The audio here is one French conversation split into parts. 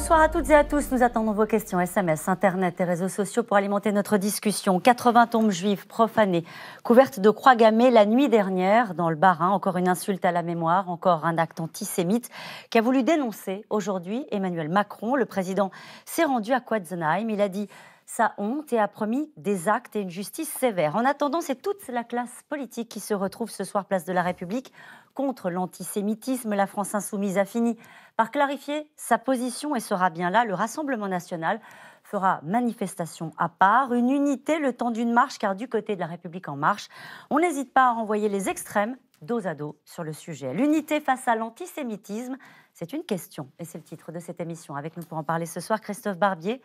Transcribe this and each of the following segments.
Bonsoir à toutes et à tous. Nous attendons vos questions, SMS, Internet et réseaux sociaux pour alimenter notre discussion. 80 tombes juives profanées, couvertes de croix gammées la nuit dernière dans le Barin. Encore une insulte à la mémoire, encore un acte antisémite qu'a voulu dénoncer aujourd'hui Emmanuel Macron. Le président s'est rendu à Quatzenheim. Il a dit sa honte et a promis des actes et une justice sévère. En attendant, c'est toute la classe politique qui se retrouve ce soir place de la République contre l'antisémitisme. La France insoumise a fini par clarifier sa position et sera bien là. Le Rassemblement national fera manifestation à part, une unité le temps d'une marche, car du côté de la République en marche, on n'hésite pas à renvoyer les extrêmes dos à dos sur le sujet. L'unité face à l'antisémitisme, c'est une question, et c'est le titre de cette émission. Avec nous pour en parler ce soir, Christophe Barbier.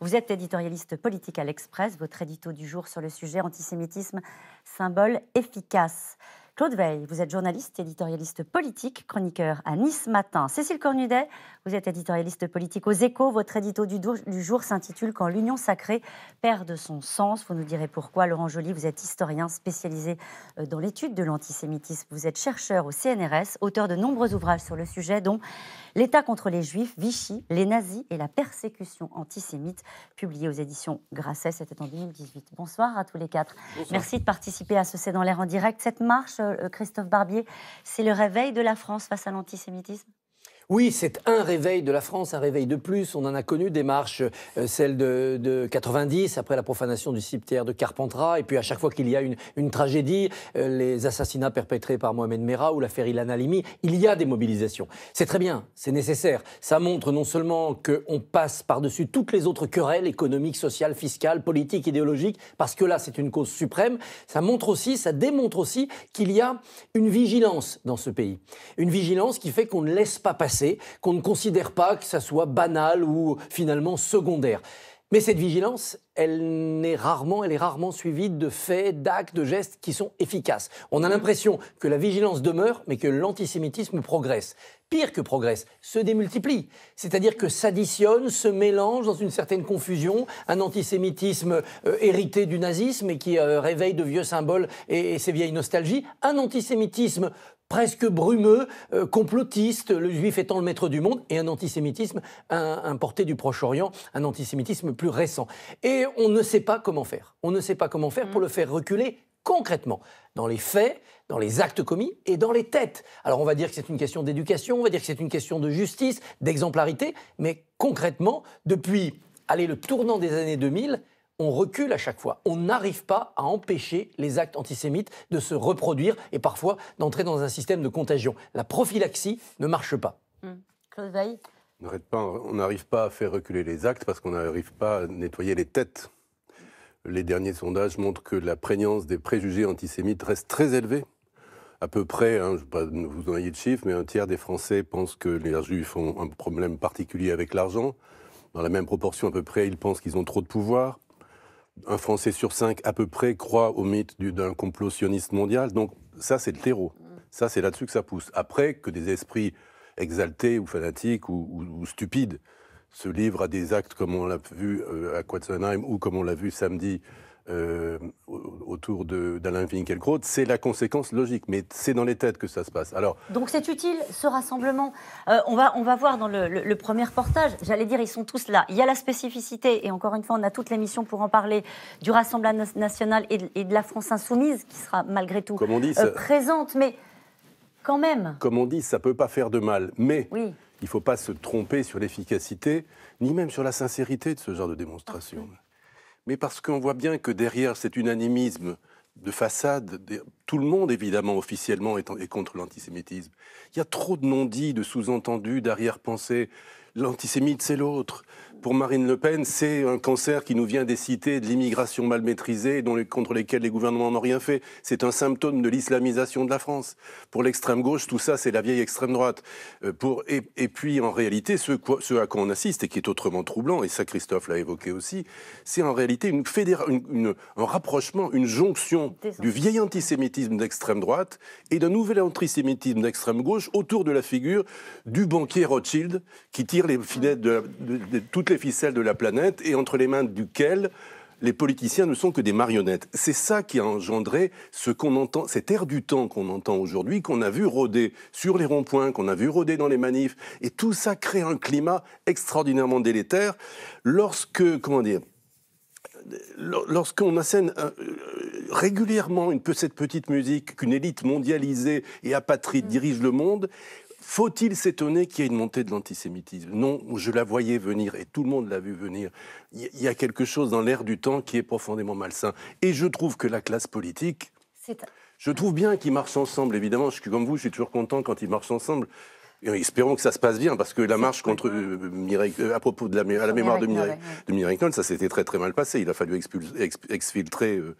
Vous êtes éditorialiste politique à l'Express. Votre édito du jour sur le sujet antisémitisme, symbole efficace. Claude Veil, vous êtes journaliste, éditorialiste politique, chroniqueur à Nice Matin. Cécile Cornudet, vous êtes éditorialiste politique aux Échos. Votre édito du, jour s'intitule Quand l'union sacrée perd de son sens. Vous nous direz pourquoi. Laurent Joly, vous êtes historien spécialisé euh, dans l'étude de l'antisémitisme. Vous êtes chercheur au CNRS, auteur de nombreux ouvrages sur le sujet, dont L'État contre les Juifs, Vichy, les nazis et la persécution antisémite, publié aux éditions Grasset. C'était en 2018. Bonsoir à tous les quatre. Merci de participer à ce C'est dans l'air en direct. Cette marche euh, Christophe Barbier, c'est le réveil de la France face à l'antisémitisme oui, c'est un réveil de la France, un réveil de plus. On en a connu des marches, euh, celle de, 90, après la profanation du cimetière de Carpentras, et puis à chaque fois qu'il y a une, tragédie, euh, les assassinats perpétrés par Mohamed Merah ou l'affaire Ilan Halimi, il y a des mobilisations. C'est très bien, c'est nécessaire. Ça montre non seulement qu'on passe par-dessus toutes les autres querelles économiques, sociales, fiscales, politiques, idéologiques, parce que là, c'est une cause suprême. Ça montre aussi, ça démontre aussi qu'il y a une vigilance dans ce pays. Une vigilance qui fait qu'on ne laisse pas passer qu'on ne considère pas que ça soit banal ou finalement secondaire. Mais cette vigilance, elle est rarement, elle est rarement suivie de faits, d'actes, de gestes qui sont efficaces. On a mmh. l'impression que la vigilance demeure, mais que l'antisémitisme progresse. Pire que progresse, se démultiplie. C'est-à-dire que s'additionne, se mélange dans une certaine confusion, un antisémitisme euh, hérité du nazisme et qui euh, réveille de vieux symboles et, et vieilles nostalgies, un antisémitisme presque brumeux, euh, complotiste, le juif étant le maître du monde, et un antisémitisme importé du Proche-Orient, un antisémitisme plus récent. Et on ne sait pas comment faire. On ne sait pas comment faire pour mm. le faire reculer concrètement, dans les faits, dans les actes commis et dans les têtes. Alors on va dire que c'est une question d'éducation, on va dire que c'est une question de justice, d'exemplarité, mais concrètement, depuis allez, le tournant des années 2000, on recule à chaque fois. On n'arrive pas à empêcher les actes antisémites de se reproduire et parfois d'entrer dans un système de contagion. La prophylaxie ne marche hum. pas. on n'arrive pas à faire reculer les actes parce qu'on n'arrive pas à nettoyer les têtes. Les derniers sondages montrent que la prégnance des préjugés antisémites reste très élevée. À peu près, hein, je ne pas vous en de chiffres, mais un tiers des Français pensent que les Juifs ont un problème particulier avec l'argent. Dans la même proportion, à peu près, ils pensent qu'ils ont trop de pouvoir un Français sur cinq à peu près croit au mythe d'un complot sioniste mondial. Donc ça, c'est le terreau. Ça, c'est là-dessus que ça pousse. Après, que des esprits exaltés ou fanatiques ou, stupides se livrent à des actes comme on l'a vu euh, à Quatzenheim ou comme on l'a vu samedi euh, autour d'Alain Finkielkraut, c'est la conséquence logique, mais c'est dans les têtes que ça se passe. Alors, Donc c'est utile, ce rassemblement. Euh, on, va, on va voir dans le, premier reportage, j'allais dire, ils sont tous là. Il y a la spécificité, et encore une fois, on a toute l'émission pour en parler, du Rassemblement national et de, la France insoumise, qui sera malgré tout euh, présente, mais quand même. Comme on dit, ça ne peut pas faire de mal, mais... Il ne faut pas se tromper sur l'efficacité, ni même sur la sincérité de ce genre de démonstration mais parce qu'on voit bien que derrière cet unanimisme de façade, tout le monde évidemment officiellement est, contre l'antisémitisme. Il y a trop de non-dits, de sous-entendus, d'arrière-pensées. L'antisémite, c'est l'autre pour Marine Le Pen, c'est un cancer qui nous vient des cités, de l'immigration mal maîtrisée, dont contre lesquelles les gouvernements n'ont rien fait. C'est un symptôme de l'islamisation de la France. Pour l'extrême gauche, tout ça, c'est la vieille extrême droite. Euh, pour, et, puis, en réalité, ce, ce, à quoi on assiste, et qui est autrement troublant, et ça Christophe l'a évoqué aussi, c'est en réalité une, un rapprochement, une jonction du vieil antisémitisme d'extrême droite et d'un nouvel antisémitisme d'extrême gauche autour de la figure du banquier Rothschild qui tire les filets de, ficelles de la planète et entre les mains duquel les politiciens ne sont que des marionnettes. C'est ça qui a engendré ce qu'on entend, cet air du temps qu'on entend aujourd'hui, qu'on a vu rôder sur les ronds-points, qu'on a vu rôder dans les manifs. Et tout ça crée un climat extraordinairement délétère lorsque, comment dire, lorsqu'on assène euh, régulièrement une, cette petite musique qu'une élite mondialisée et apatride dirige le monde, faut-il s'étonner qu'il y ait une montée de l'antisémitisme Non, je la voyais venir et tout le monde l'a vu venir. Il y a quelque chose dans l'air du temps qui est profondément malsain. Et je trouve que la classe politique. Je trouve bien qu'ils marchent ensemble, évidemment. Je suis comme vous, je suis toujours content quand ils marchent ensemble. Et espérons que ça se passe bien, parce que la marche contre euh, euh, à propos de la, la mémoire de Mireille, de Mireille ça s'était très très mal passé. Il a fallu exfiltrer euh,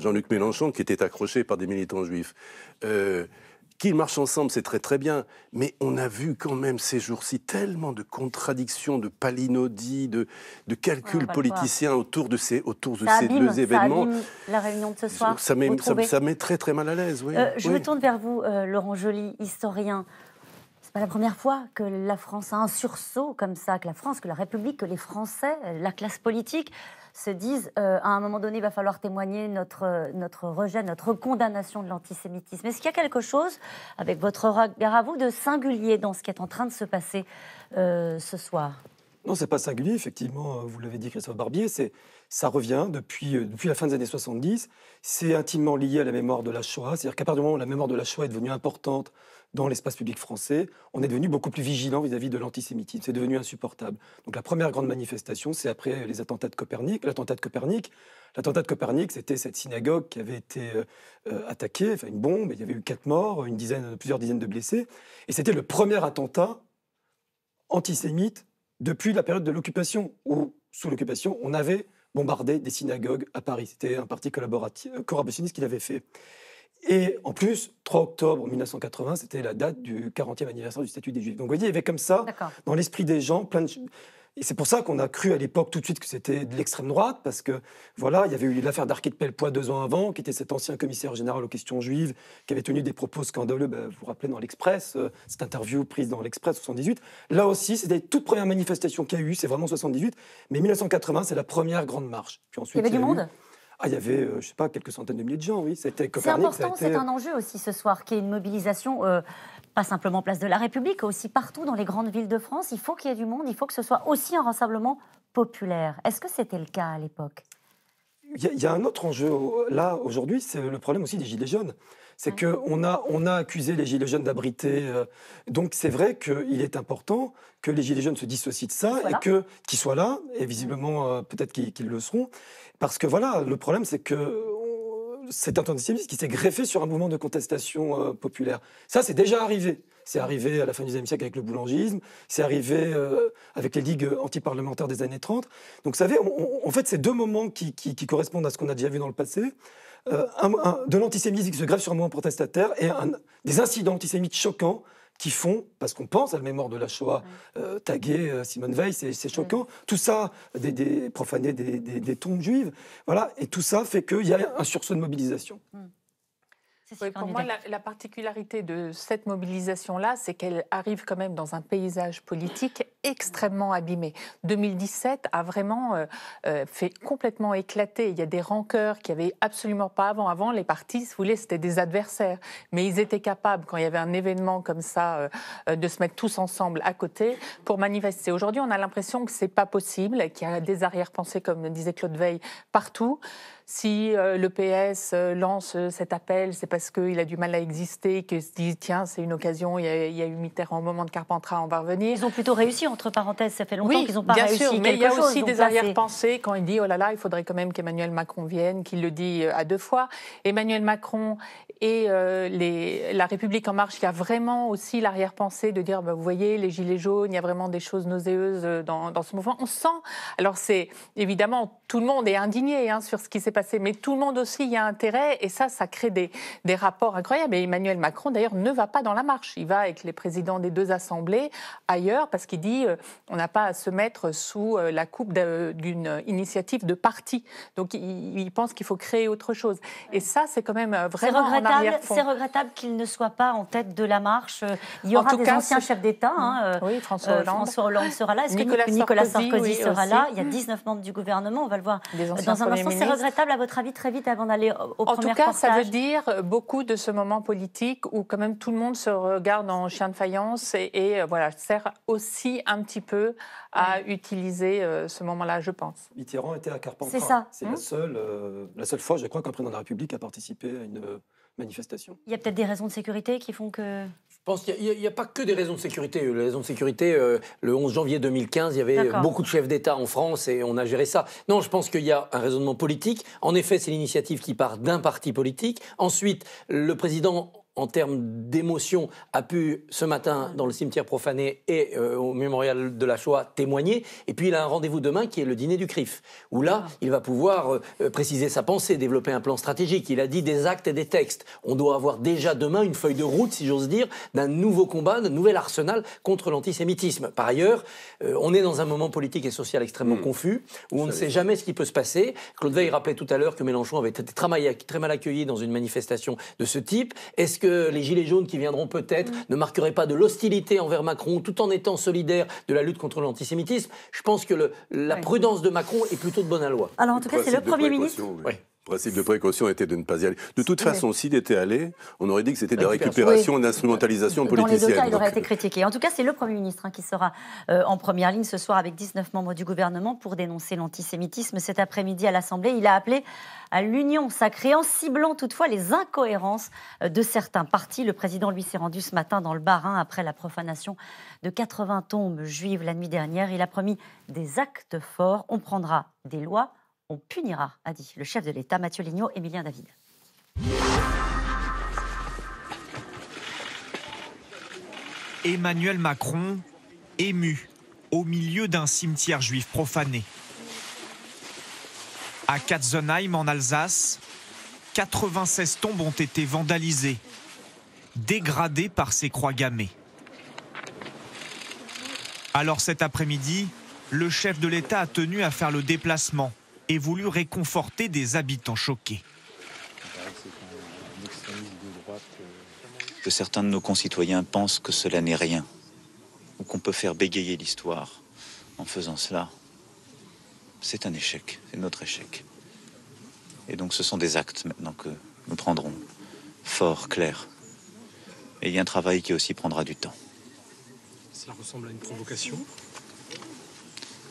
Jean-Luc Mélenchon, qui était accroché par des militants juifs. Qu'ils marchent ensemble, c'est très très bien, mais on a vu quand même ces jours-ci tellement de contradictions, de palinodies, de, de calculs politiciens autour de ces, autour de ces deux événements. Ça la réunion de ce soir. Ça, met, très très mal à l'aise. Oui. Euh, je me tourne vers vous, euh, Laurent Joly, historien la première fois que la France a un sursaut comme ça, que la France, que la République, que les Français, euh, la classe politique se disent euh, à un moment donné, il va falloir témoigner notre, euh, notre rejet, notre condamnation de l'antisémitisme. Est-ce qu'il y a quelque chose, avec votre regard à vous, de singulier dans ce qui est en train de se passer ce soir non, c'est pas singulier, effectivement, vous l'avez dit Christophe Barbier, c'est ça revient depuis, depuis la fin des années 70, c'est intimement lié à la mémoire de la Shoah, c'est-à-dire qu'à partir du moment où la mémoire de la Shoah est devenue importante dans l'espace public français, on est devenu beaucoup plus vigilant vis-à-vis de l'antisémitisme. C'est devenu insupportable. Donc la première grande manifestation, c'est après les attentats de Copernic. L'attentat de Copernic, l'attentat de Copernic, c'était cette synagogue qui avait été euh, euh, attaquée, enfin une bombe, il y avait eu quatre morts, une dizaine, plusieurs dizaines de blessés, et c'était le premier attentat antisémite depuis la période de l'occupation, où sous l'occupation, on avait bombardé des synagogues à Paris. C'était un parti collaborationniste euh, qui l'avait fait. Et en plus, 3 octobre 1980, c'était la date du 40e anniversaire du statut des Juifs. Donc vous voyez, il y avait comme ça, dans l'esprit des gens, plein de... Et c'est pour ça qu'on a cru à l'époque tout de suite que c'était de l'extrême droite, parce que voilà, il y avait eu l'affaire d'Arquette Pellepoix deux ans avant, qui était cet ancien commissaire général aux questions juives, qui avait tenu des propos scandaleux, ben, vous vous rappelez, dans l'Express, euh, cette interview prise dans l'Express 78. Là aussi, c'était toute première manifestation manifestation qu'il y a eu, c'est vraiment 78, mais 1980, c'est la première grande marche. Puis ensuite, il y avait du monde ah, il y avait, euh, je sais pas, quelques centaines de milliers de gens, oui. C'était C'est important, c'est un enjeu aussi ce soir, qu'il y est une mobilisation, euh, pas simplement place de la République, aussi partout dans les grandes villes de France. Il faut qu'il y ait du monde, il faut que ce soit aussi un rassemblement populaire. Est-ce que c'était le cas à l'époque il y, a un autre enjeu là aujourd'hui, c'est le problème aussi des gilets jaunes. C'est qu'on a, on a accusé les Gilets jaunes d'abriter. Euh, donc c'est vrai qu'il est important que les Gilets jaunes se dissocient de ça et que, qu'ils soient là, et visiblement, euh, peut-être qu'ils, le seront. Parce que voilà, le problème, c'est que c'est un antisémitisme qui s'est greffé sur un mouvement de contestation euh, populaire. Ça, c'est déjà arrivé. C'est arrivé à la fin du XIXe siècle avec le boulangisme, c'est arrivé avec les ligues antiparlementaires des années 30. Donc, vous savez, en fait, c'est deux moments qui, correspondent à ce qu'on a déjà vu dans le passé. Euh, de l'antisémitisme qui se grève sur un mouvement protestataire et un, des incidents antisémites choquants qui font, parce qu'on pense à la mémoire de la Shoah, euh, taguer euh, Simone Veil, c'est choquant. Tout ça, des, des profaner des, tombes juives, voilà, et tout ça fait qu'il y a un sursaut de mobilisation. Hmm. pour moi, la, la, particularité de cette mobilisation-là, c'est qu'elle arrive quand même dans un paysage politique extrêmement abîmés. 2017 a vraiment euh, euh, fait complètement éclater. Il y a des rancœurs qu'il n'y avait absolument pas avant. Avant, les partis, se vous voulez, c'était des adversaires. Mais ils étaient capables, quand il y avait un événement comme ça, euh, de se mettre tous ensemble à côté pour manifester. Aujourd'hui, on a l'impression que ce n'est pas possible, qu'il y a des arrière-pensées, comme disait Claude Veil, partout. Si l'EPS le PS lance cet appel, c'est parce qu'il a du mal à exister, qu'il se dit, tiens, c'est une occasion, il y, a, il y a eu Mitterrand au moment de Carpentras, on va revenir. Ils ont plutôt réussi entre parenthèses, ça fait longtemps oui, qu'ils n'ont pas bien réussi sûr, mais il y a aussi des arrière-pensées quand il dit oh là là, il faudrait quand même qu'Emmanuel Macron vienne, qu'il le dit euh, à deux fois. Emmanuel Macron et euh, la République en marche, il y a vraiment aussi l'arrière-pensée de dire, bah, vous voyez, les gilets jaunes, il y a vraiment des choses nauséeuses euh, dans, ce mouvement. On sent, alors c'est évidemment, tout le monde est indigné hein, sur ce qui s'est passé, mais tout le monde aussi y a intérêt, et ça, ça crée des, des rapports incroyables. Et Emmanuel Macron, d'ailleurs, ne va pas dans la marche, il va avec les présidents des deux assemblées ailleurs, parce qu'il dit, euh, on n'a pas à se mettre sous euh, la coupe d'une initiative de parti. Donc il, pense qu'il faut créer autre chose. Et ça, c'est quand même euh, vraiment C'est regrettable qu'il ne soit pas en tête de la marche. Il y aura des cas, anciens chefs d'État. Mm. Hein, oui, François Hollande. sera là. Est-ce que Nicolas, Sarkozy, sera là Il y a 19 mm. membres du gouvernement. On va le voir dans un instant. C'est regrettable, à votre avis, très vite avant d'aller au, premier en En tout cas, ça veut dire beaucoup de ce moment politique où quand même tout le monde se regarde en chien de faïence et, voilà voilà, sert aussi à un petit peu à utiliser euh, ce moment-là, je pense. Mitterrand était à Carpentras. C'est ça. C'est la, hmm. seule, euh, la seule fois, je crois, qu'un président de la République a participé à une euh, manifestation. Il y a peut-être des raisons de sécurité qui font que... Je pense qu'il n'y a, pas que des raisons de sécurité. Les raisons de sécurité, le 11 janvier 2015, il y avait beaucoup de chefs d'État en France et on a géré ça. Non, je pense qu'il y a un raisonnement politique. En effet, c'est l'initiative qui part d'un parti politique. Ensuite, le président en termes d'émotion, a pu ce matin dans le cimetière profané et euh, au mémorial de la Shoah témoigner. Et puis il a un rendez-vous demain qui est le dîner du CRIF, où là, ah. il va pouvoir euh, préciser sa pensée, développer un plan stratégique. Il a dit des actes et des textes. On doit avoir déjà demain une feuille de route, si j'ose dire, d'un nouveau combat, d'un nouvel arsenal contre l'antisémitisme. Par ailleurs, euh, on est dans un moment politique et social extrêmement hmm. confus, où on ne sait jamais ce qui peut se passer. Claude Veil rappelait tout à l'heure que Mélenchon avait été très mal accueilli dans une manifestation de ce type. Est-ce les Gilets jaunes qui viendront peut-être mm. ne marqueraient pas de l'hostilité envers Macron tout en étant solidaire de la lutte contre l'antisémitisme Je pense que la prudence de Macron est plutôt de bonne loi. Alors en tout cas, c'est le Premier ministre. Le principe de précaution était de ne pas y aller. De toute façon, s'il était allé, on aurait dit que c'était de la récupération et d'instrumentalisation politique Dans les deux cas, il aurait été critiqué. En tout cas, c'est le Premier ministre hein, qui sera euh, en première ligne ce soir avec 19 membres du gouvernement pour dénoncer l'antisémitisme. Cet après-midi à l'Assemblée, il a appelé à l'union sacrée en ciblant toutefois les incohérences euh, de certains partis. Le président, lui, s'est rendu ce matin dans le Bas-Rhin après la profanation de 80 tombes juives la nuit dernière. Il a promis des actes forts. On prendra des lois on punira, a dit le chef de l'État, Mathieu Lignot, Émilien David. Emmanuel Macron, ému, au milieu d'un cimetière juif profané. À Katzenheim, en Alsace, 96 tombes ont été vandalisées, dégradées par ces croix gammées. Alors cet après-midi, le chef de l'État a tenu à faire le déplacement et voulu réconforter des habitants choqués. Que certains de nos concitoyens pensent que cela n'est rien, ou qu'on peut faire bégayer l'histoire en faisant cela, c'est un échec, c'est notre échec. Et donc ce sont des actes maintenant que nous prendrons, fort, clair. Et il y a un travail qui aussi prendra du temps. Ça ressemble à une provocation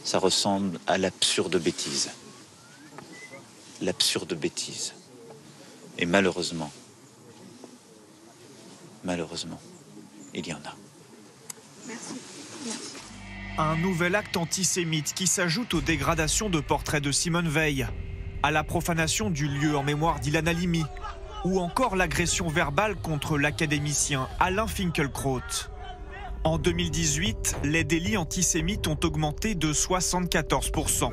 Ça ressemble à l'absurde bêtise l'absurde bêtise. Et malheureusement, malheureusement, il y en a. Merci. Un nouvel acte antisémite qui s'ajoute aux dégradations de portraits de Simone Veil, à la profanation du lieu en mémoire d'Ilan Halimi, ou encore l'agression verbale contre l'académicien Alain Finkelkraut En 2018, les délits antisémites ont augmenté de 74%.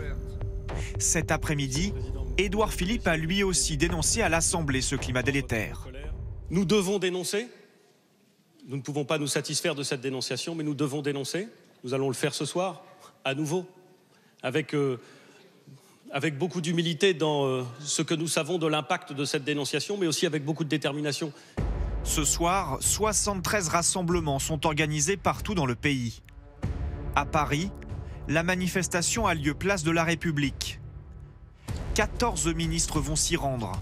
Cet après-midi, Édouard Philippe a lui aussi dénoncé à l'Assemblée ce climat délétère. Nous devons dénoncer. Nous ne pouvons pas nous satisfaire de cette dénonciation, mais nous devons dénoncer. Nous allons le faire ce soir, à nouveau, avec, euh, avec beaucoup d'humilité dans euh, ce que nous savons de l'impact de cette dénonciation, mais aussi avec beaucoup de détermination. Ce soir, 73 rassemblements sont organisés partout dans le pays. À Paris, la manifestation a lieu place de la République. 14 ministres vont s'y rendre,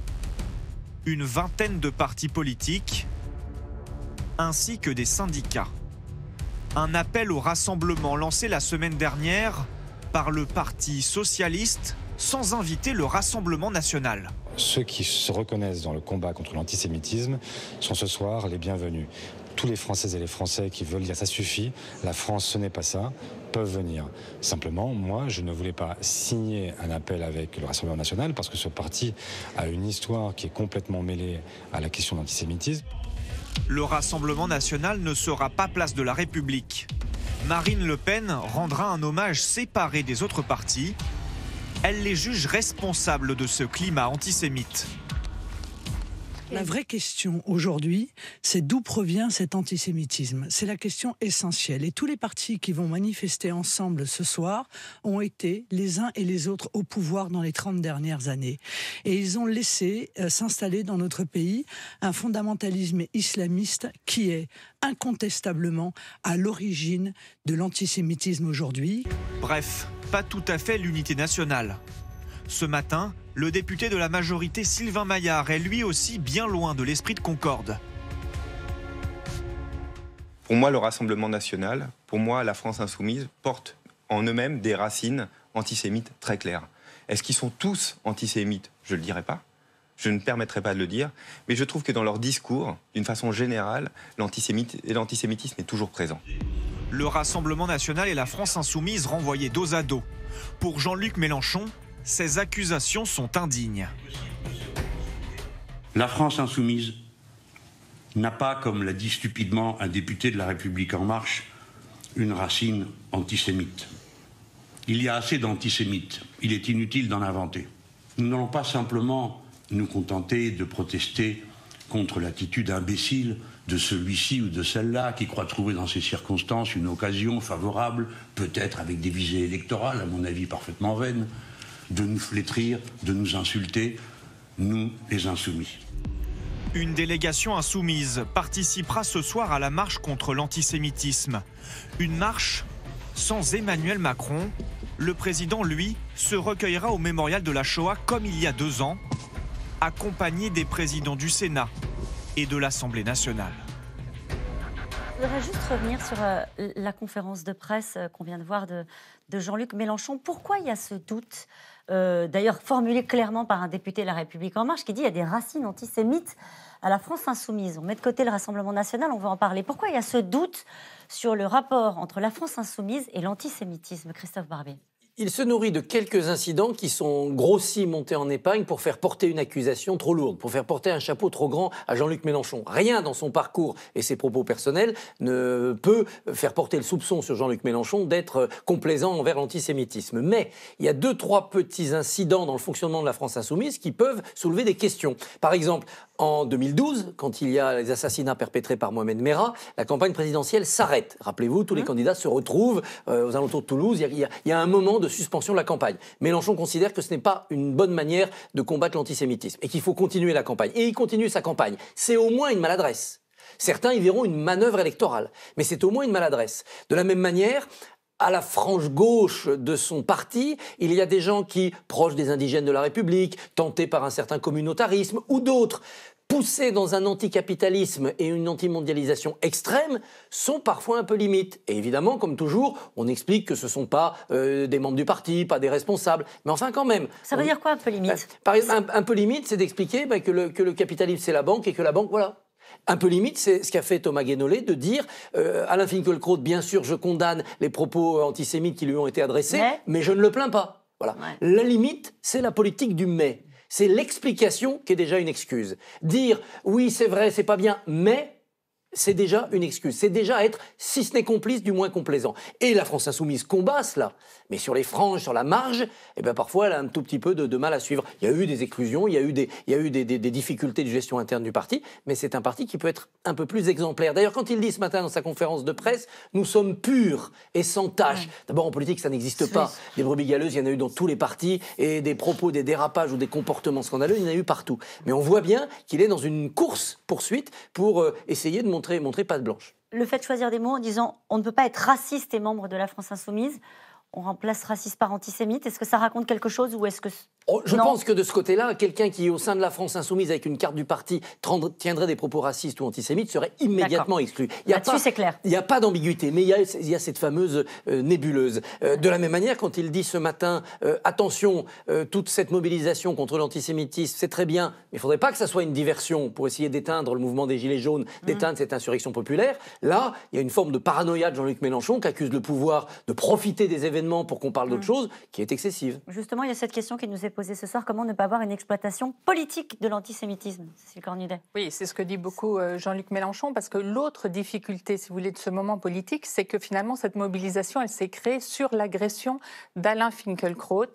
une vingtaine de partis politiques, ainsi que des syndicats. Un appel au rassemblement lancé la semaine dernière par le Parti socialiste sans inviter le Rassemblement national. Ceux qui se reconnaissent dans le combat contre l'antisémitisme sont ce soir les bienvenus. Tous les Françaises et les Français qui veulent dire ça suffit, la France ce n'est pas ça, peuvent venir. Simplement, moi, je ne voulais pas signer un appel avec le Rassemblement national parce que ce parti a une histoire qui est complètement mêlée à la question d'antisémitisme. Le Rassemblement national ne sera pas place de la République. Marine Le Pen rendra un hommage séparé des autres partis. Elle les juge responsables de ce climat antisémite. La vraie question aujourd'hui, c'est d'où provient cet antisémitisme C'est la question essentielle. Et tous les partis qui vont manifester ensemble ce soir ont été les uns et les autres au pouvoir dans les 30 dernières années. Et ils ont laissé euh, s'installer dans notre pays un fondamentalisme islamiste qui est incontestablement à l'origine de l'antisémitisme aujourd'hui. Bref, pas tout à fait l'unité nationale. Ce matin, le député de la majorité Sylvain Maillard est lui aussi bien loin de l'esprit de concorde. Pour moi, le Rassemblement national, pour moi, la France insoumise, porte en eux-mêmes des racines antisémites très claires. Est-ce qu'ils sont tous antisémites Je ne le dirai pas. Je ne permettrai pas de le dire. Mais je trouve que dans leur discours, d'une façon générale, l'antisémitisme est toujours présent. Le Rassemblement national et la France insoumise renvoyés dos à dos. Pour Jean-Luc Mélenchon, ces accusations sont indignes. La France insoumise n'a pas, comme l'a dit stupidement un député de la République en marche, une racine antisémite. Il y a assez d'antisémites, il est inutile d'en inventer. Nous n'allons pas simplement nous contenter de protester contre l'attitude imbécile de celui-ci ou de celle-là qui croit trouver dans ces circonstances une occasion favorable, peut-être avec des visées électorales, à mon avis parfaitement vaines, de nous flétrir, de nous insulter, nous les insoumis. Une délégation insoumise participera ce soir à la marche contre l'antisémitisme. Une marche sans Emmanuel Macron. Le président, lui, se recueillera au mémorial de la Shoah comme il y a deux ans, accompagné des présidents du Sénat et de l'Assemblée nationale. Je voudrais juste revenir sur euh, la conférence de presse euh, qu'on vient de voir de, de Jean-Luc Mélenchon. Pourquoi il y a ce doute euh, d'ailleurs formulé clairement par un député de La République En Marche, qui dit qu'il y a des racines antisémites à la France insoumise. On met de côté le Rassemblement national, on veut en parler. Pourquoi il y a ce doute sur le rapport entre la France insoumise et l'antisémitisme, Christophe Barbier il se nourrit de quelques incidents qui sont grossis, montés en épingle pour faire porter une accusation trop lourde, pour faire porter un chapeau trop grand à Jean-Luc Mélenchon. Rien dans son parcours et ses propos personnels ne peut faire porter le soupçon sur Jean-Luc Mélenchon d'être euh, complaisant envers l'antisémitisme. Mais il y a deux, trois petits incidents dans le fonctionnement de la France insoumise qui peuvent soulever des questions. Par exemple, en 2012, quand il y a les assassinats perpétrés par Mohamed Merah, la campagne présidentielle s'arrête. Rappelez-vous, tous les hein candidats se retrouvent euh, aux alentours de Toulouse. Il y, il y a un moment de suspension de la campagne. Mélenchon considère que ce n'est pas une bonne manière de combattre l'antisémitisme et qu'il faut continuer la campagne. Et il continue sa campagne. C'est au moins une maladresse. Certains y verront une manœuvre électorale, mais c'est au moins une maladresse. De la même manière, à la frange gauche de son parti, il y a des gens qui, proches des indigènes de la République, tentés par un certain communautarisme, ou d'autres, poussés dans un anticapitalisme et une antimondialisation extrême, sont parfois un peu limites. Et évidemment, comme toujours, on explique que ce ne sont pas euh, des membres du parti, pas des responsables. Mais enfin, quand même. Ça veut dire quoi, un peu euh, limite un, peu limite, c'est d'expliquer bah, que, le, capitalisme, c'est la banque et que la banque, voilà, un peu limite, c'est ce qu'a fait Thomas Guénolé de dire euh, Alain Finkielkraut, bien sûr, je condamne les propos euh, antisémites qui lui ont été adressés, mais, je ne le plains pas. Voilà. La limite, c'est la politique du mais. C'est l'explication qui est déjà une excuse. Dire oui, c'est vrai, c'est pas bien, mais c'est déjà une excuse. C'est déjà être, si ce n'est complice, du moins complaisant. Et la France insoumise combat cela mais sur les franges, sur la marge, eh ben, parfois elle a un tout petit peu de, mal à suivre. Il y a eu des exclusions, il y a eu des, difficultés de gestion interne du parti, mais c'est un parti qui peut être un peu plus exemplaire. D'ailleurs, quand il dit ce matin dans sa conférence de presse, nous sommes purs et sans tâches. D'abord, en politique, ça n'existe pas. Des brebis galeuses, il y en a eu dans tous les partis, et des propos, des dérapages ou des comportements scandaleux, il y en a eu partout. Mais on voit bien qu'il est dans une course-poursuite pour euh, essayer de montrer, montrer patte blanche le fait de choisir des mots en disant on ne peut pas être raciste et membre de la France insoumise, on remplace raciste par antisémite Est-ce que ça raconte quelque chose ou est-ce que Oh, je pense que de ce côté-là, quelqu'un qui au sein de la France insoumise avec une carte du parti tiendrait des propos racistes ou antisémites serait immédiatement exclu. Là-dessus, c'est clair. Il n'y a pas d'ambiguïté, mais il y, a, cette fameuse euh, nébuleuse. Euh, de la même manière, quand il dit ce matin, euh, attention, toute cette mobilisation contre l'antisémitisme, c'est très bien, mais il ne faudrait pas que ça soit une diversion pour essayer d'éteindre le mouvement des Gilets jaunes, mmh. d'éteindre cette insurrection populaire. Là, il y a une forme de paranoïa de Jean-Luc Mélenchon qui accuse le pouvoir de profiter des événements pour qu'on parle d'autre mmh. chose, qui est excessive. Justement, il y a cette question qui nous est ce soir, comment ne pas avoir une exploitation politique de l'antisémitisme, Cécile Cornudet Oui, c'est ce que dit beaucoup euh, Jean-Luc Mélenchon, parce que l'autre difficulté, si vous voulez, de ce moment politique, c'est que finalement, cette mobilisation, elle s'est créée sur l'agression d'Alain Finkielkraut,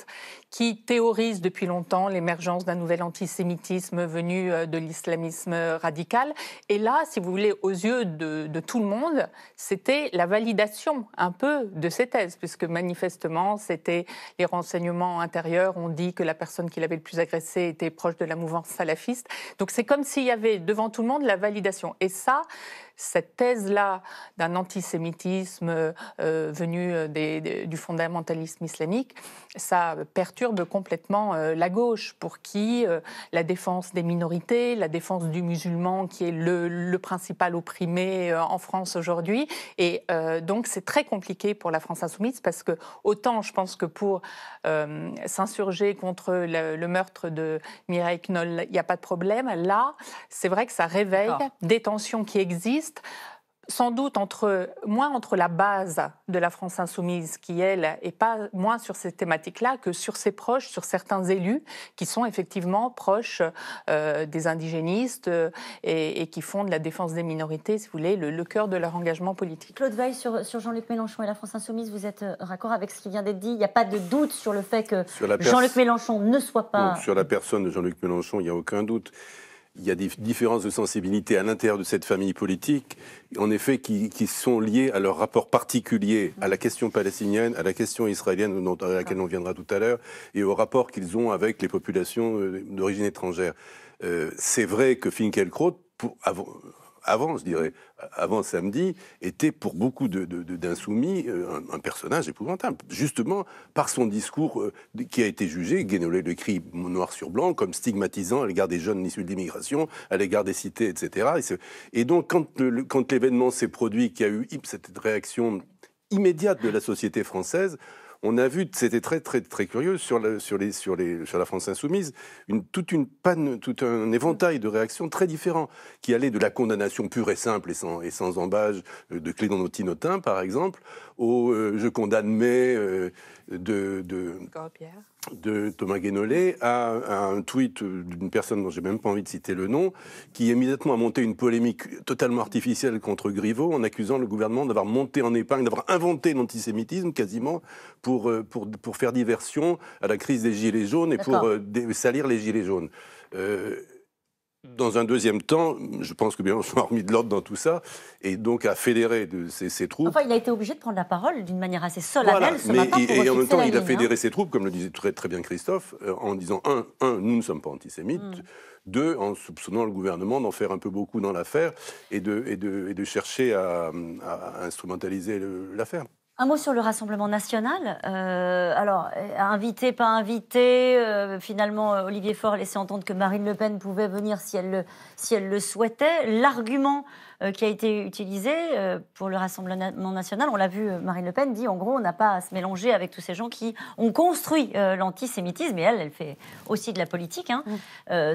qui théorise depuis longtemps l'émergence d'un nouvel antisémitisme venu euh, de l'islamisme radical. Et là, si vous voulez, aux yeux de, de tout le monde, c'était la validation un peu de ces thèses, puisque manifestement, c'était les renseignements intérieurs ont dit que la personne qui l'avait le plus agressé était proche de la mouvance salafiste. Donc c'est comme s'il y avait devant tout le monde la validation. Et ça, cette thèse-là d'un antisémitisme euh, venu euh, du fondamentalisme islamique, ça perturbe complètement euh, la gauche, pour qui la défense des minorités, la défense du musulman, qui est le, principal opprimé en France aujourd'hui, et donc c'est très compliqué pour la France insoumise, parce que autant je pense que pour s'insurger contre le, meurtre de Mireille Knoll, il n'y a pas de problème, là, c'est vrai que ça réveille des tensions qui existent sans doute moins entre la base de la France insoumise, qui elle est pas moins sur ces thématiques-là que sur ses proches, sur certains élus qui sont effectivement proches euh, des indigénistes euh, et, qui font de la défense des minorités, si vous voulez, le, cœur de leur engagement politique. Claude Veil, sur, Jean-Luc Mélenchon et la France insoumise, vous êtes euh, raccord avec ce qui vient d'être dit Il n'y a pas de doute sur le fait que Jean-Luc Mélenchon ne soit pas... sur la personne de Jean-Luc Mélenchon, il n'y a aucun doute il y a des différences de sensibilité à l'intérieur de cette famille politique, en effet, qui, sont liées à leur rapport particulier à la question palestinienne, à la question israélienne, à laquelle on viendra tout à l'heure, et au rapport qu'ils ont avec les populations euh, d'origine étrangère. Euh, c'est vrai que Finkielkraut, pour, avant, je dirais, avant samedi, était pour beaucoup d'insoumis euh, un, personnage épouvantable. Justement, par son discours euh, qui a été jugé, Guénolé l'écrit noir sur blanc, comme stigmatisant à l'égard des jeunes issus de l'immigration, à l'égard des cités, etc. Et, donc, quand, quand l'événement s'est produit, qu'il y a eu cette réaction immédiate de la société française, on a vu, c'était très très très curieux sur la, France insoumise, une, toute une panne, tout un éventail de réactions très différents qui allaient de la condamnation pure et simple et sans, et sans embâge euh, de Clédon Tinotin par exemple, au euh, je condamne mais euh, de, de Thomas Guénolé à, un tweet euh, d'une personne dont j'ai même pas envie de citer le nom, qui immédiatement a monté une polémique totalement artificielle contre Griveaux en accusant le gouvernement d'avoir monté en épingle, d'avoir inventé l'antisémitisme quasiment pour, euh, pour, pour, faire diversion à la crise des Gilets jaunes et pour euh, salir les Gilets jaunes dans un deuxième temps, je pense que bien on a remis de l'ordre dans tout ça et donc a fédéré de ses, troupes. Enfin, il a été obligé de prendre la parole d'une manière assez solennelle ce et, en même temps, il a fédéré hein. ses troupes, comme le disait très, très bien Christophe, euh, en disant un, un, nous ne sommes pas antisémites. 2. Mm. Deux, en soupçonnant le gouvernement d'en faire un peu beaucoup dans l'affaire et de, de, chercher à instrumentaliser l'affaire. Un mot sur le Rassemblement national. Euh, alors, euh, invité, pas invité, euh, finalement, Olivier Faure laissé entendre que Marine Le Pen pouvait venir si elle le souhaitait. L'argument euh, qui a été utilisé euh, pour le Rassemblement national. On l'a vu, euh, Marine Le Pen dit, en gros, on n'a pas à se mélanger avec tous ces gens qui ont construit l'antisémitisme, et elle, elle fait aussi de la politique, hein,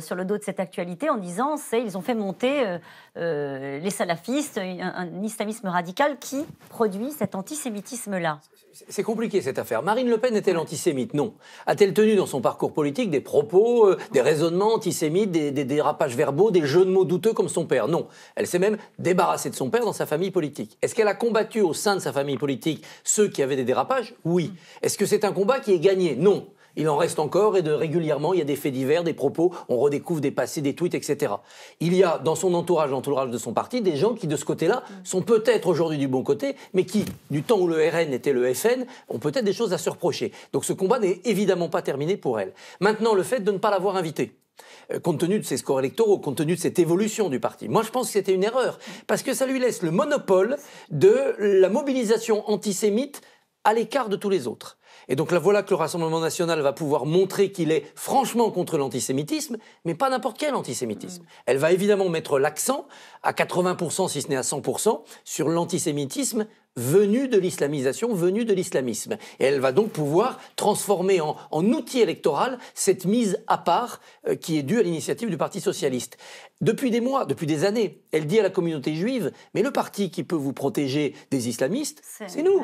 sur le dos de cette actualité, en disant, c'est, ils ont fait monter les salafistes, un islamisme radical qui produit cet antisémitisme-là. C'est compliqué cette affaire. Marine Le Pen est-elle antisémite Non. A-t-elle tenu dans son parcours politique des propos, euh, des raisonnements antisémites, des, des, dérapages verbaux, des jeux de mots douteux comme son père Non. Elle s'est même débarrassée de son père dans sa famille politique. Est-ce qu'elle a combattu au sein de sa famille politique ceux qui avaient des dérapages Oui. Est-ce que c'est un combat qui est gagné Non il en reste encore et de régulièrement, il y a des faits divers, des propos, on redécouvre des passés, des tweets, etc. Il y a dans son entourage, l'entourage de son parti, des gens qui, de ce côté-là, sont peut-être aujourd'hui du bon côté, mais qui, du temps où le RN était le FN, ont peut-être des choses à se reprocher. Donc ce combat n'est évidemment pas terminé pour elle. Maintenant, le fait de ne pas l'avoir invitée euh, compte tenu de ses scores électoraux, compte tenu de cette évolution du parti. Moi, je pense que c'était une erreur, parce que ça lui laisse le monopole de la mobilisation antisémite à l'écart de tous les autres. Et donc voilà que le Rassemblement national va pouvoir montrer qu'il est franchement contre l'antisémitisme, mais pas n'importe quel antisémitisme. Mm. Elle va évidemment mettre l'accent, à 80% si ce n'est à 100%, sur l'antisémitisme venu de l'islamisation, venu de l'islamisme. Et elle va donc pouvoir transformer en, outil électoral cette mise à part euh, qui est due à l'initiative du Parti socialiste. Depuis des mois, depuis des années, elle dit à la communauté juive, mais le parti qui peut vous protéger des islamistes, c'est nous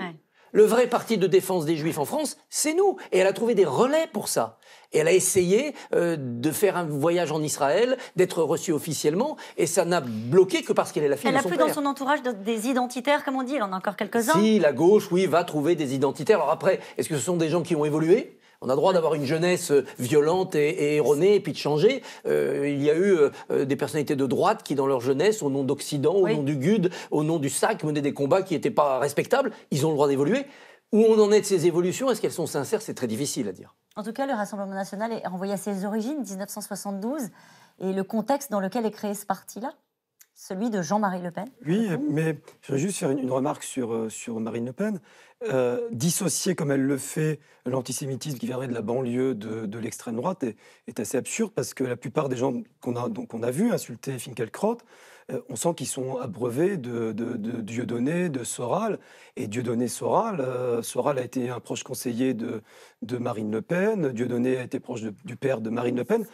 le vrai parti de défense des Juifs en France, c'est nous. Et elle a trouvé des relais pour ça. Et elle a essayé euh, de faire un voyage en Israël, d'être reçue officiellement, et ça n'a bloqué que parce qu'elle est la fille de son père. Elle a plus dans son entourage des identitaires, comme on dit, elle en a encore quelques-uns. Si, la gauche, oui, va trouver des identitaires. Alors après, est-ce que ce sont des gens qui ont évolué on a droit d'avoir une jeunesse euh, violente et, erronée et puis de changer. Euh, il y a eu euh, des personnalités de droite qui, dans leur jeunesse, au nom d'Occident, au nom du GUD, au nom du SAC, menaient des combats qui n'étaient pas respectables. Ils ont le droit d'évoluer. Où on en est de ces évolutions Est-ce qu'elles sont sincères C'est très difficile à dire. En tout cas, le Rassemblement national est renvoyé à ses origines, 1972, et le contexte dans lequel est créé ce parti-là celui de Jean-Marie Le Pen. Oui, mais je voudrais juste faire une, remarque sur, euh, sur Marine Le Pen. Euh, dissocier comme elle le fait l'antisémitisme qui viendrait de la banlieue de, l'extrême droite est, assez absurde parce que la plupart des gens qu'on a, donc, on a vu insulter Finkielkraut, euh, on sent qu'ils sont abreuvés de, de, Dieudonné, de Soral. Et Dieudonné Soral, Soral a été un proche conseiller de, de Marine Le Pen, Dieudonné a été proche du père de Marine Le Pen.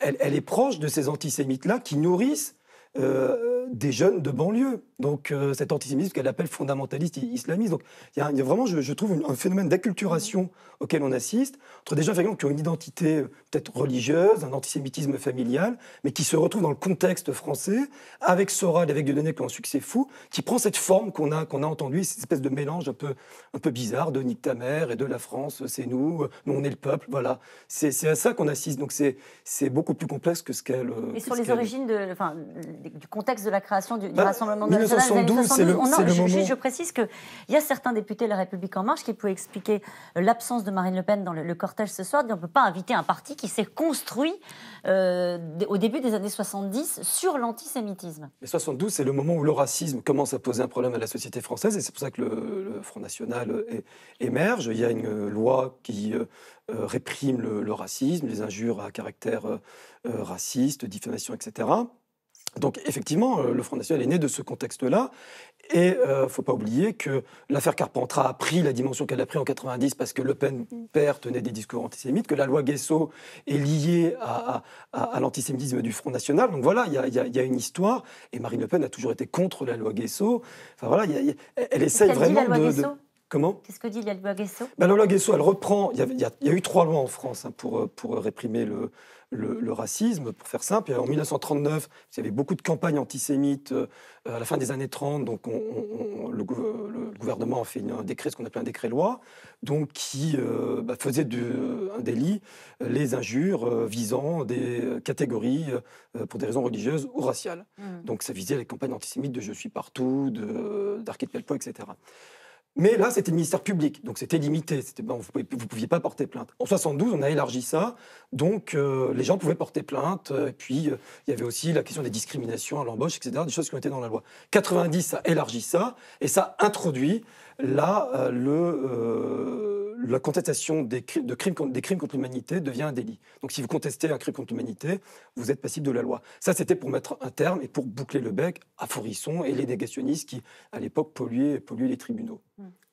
elle est proche de ces antisémites-là qui nourrissent euh, des jeunes de banlieue. Donc euh, cet antisémitisme qu'elle appelle fondamentaliste islamiste. Donc il y, a vraiment, je, trouve, un phénomène d'acculturation auquel on assiste, entre des jeunes qui ont une identité peut-être religieuse, un antisémitisme familial, mais qui se retrouve dans le contexte français, avec Soral, avec Dieudonné qui ont un succès fou, qui prend cette forme qu'on a, qu'on a entendue, cette espèce de mélange un peu, un peu bizarre de nique ta mère et de la France, euh, c'est nous, euh, nous on est le peuple, voilà. C'est, à ça qu'on assiste, donc c'est, c'est beaucoup plus complexe que ce qu'elle... Et euh, sur les origines de, enfin, du contexte de la création du, bah, Rassemblement 1972, national, c'est le, je, je précise qu'il y a certains députés de La République En Marche qui pouvaient expliquer l'absence de Marine Le Pen dans le, cortège ce soir, on ne peut pas inviter un parti qui s'est construit euh, au début des années 70 sur l'antisémitisme. Mais 72, c'est le moment où le racisme commence à poser un problème à la société française et c'est pour ça que le, Front National émerge. Il y a une euh, loi qui euh, réprime le, racisme, les injures à caractère raciste, diffamation, etc. Donc effectivement, euh, le Front National est né de ce contexte-là. Et ne euh, faut pas oublier que l'affaire Carpentras a pris la dimension qu'elle a pris en 90 parce que Le Pen père tenait des discours antisémites, que la loi Guesso est liée à, l'antisémitisme du Front National. Donc voilà, il y, a une histoire. Et Marine Le Pen a toujours été contre la loi Guesso. Enfin voilà, elle essaye vraiment de Comment Qu'est-ce que dit la loi Guesso ben, La loi Guesso, elle reprend. Il y, a eu trois lois en France hein, pour, euh, pour réprimer le, le, racisme, pour faire simple. En 1939, il y avait beaucoup de campagnes antisémites euh, à la fin des années 30, donc on, le, gouvernement a fait un décret, ce qu'on appelle un décret-loi, donc qui euh, bah, faisait un délit les injures visant des catégories pour des raisons religieuses ou raciales. Mmh. Donc ça visait les campagnes antisémites de Je suis partout, d'Arquet de, etc. Mais là, c'était le ministère public, donc c'était limité. Bon, vous ne pouviez, pas porter plainte. En 72, on a élargi ça, donc euh, les gens pouvaient porter plainte. Euh, et puis, euh, il y avait aussi la question des discriminations à l'embauche, etc., des choses qui ont été dans la loi. 90, ça élargit ça, et ça introduit là, euh, euh, la contestation des, crimes, de crimes, des crimes contre l'humanité devient un délit. Donc si vous contestez un crime contre l'humanité, vous êtes passible de la loi. Ça, c'était pour mettre un terme et pour boucler le bec à Forisson et les négationnistes qui, à l'époque, polluaient, les tribunaux.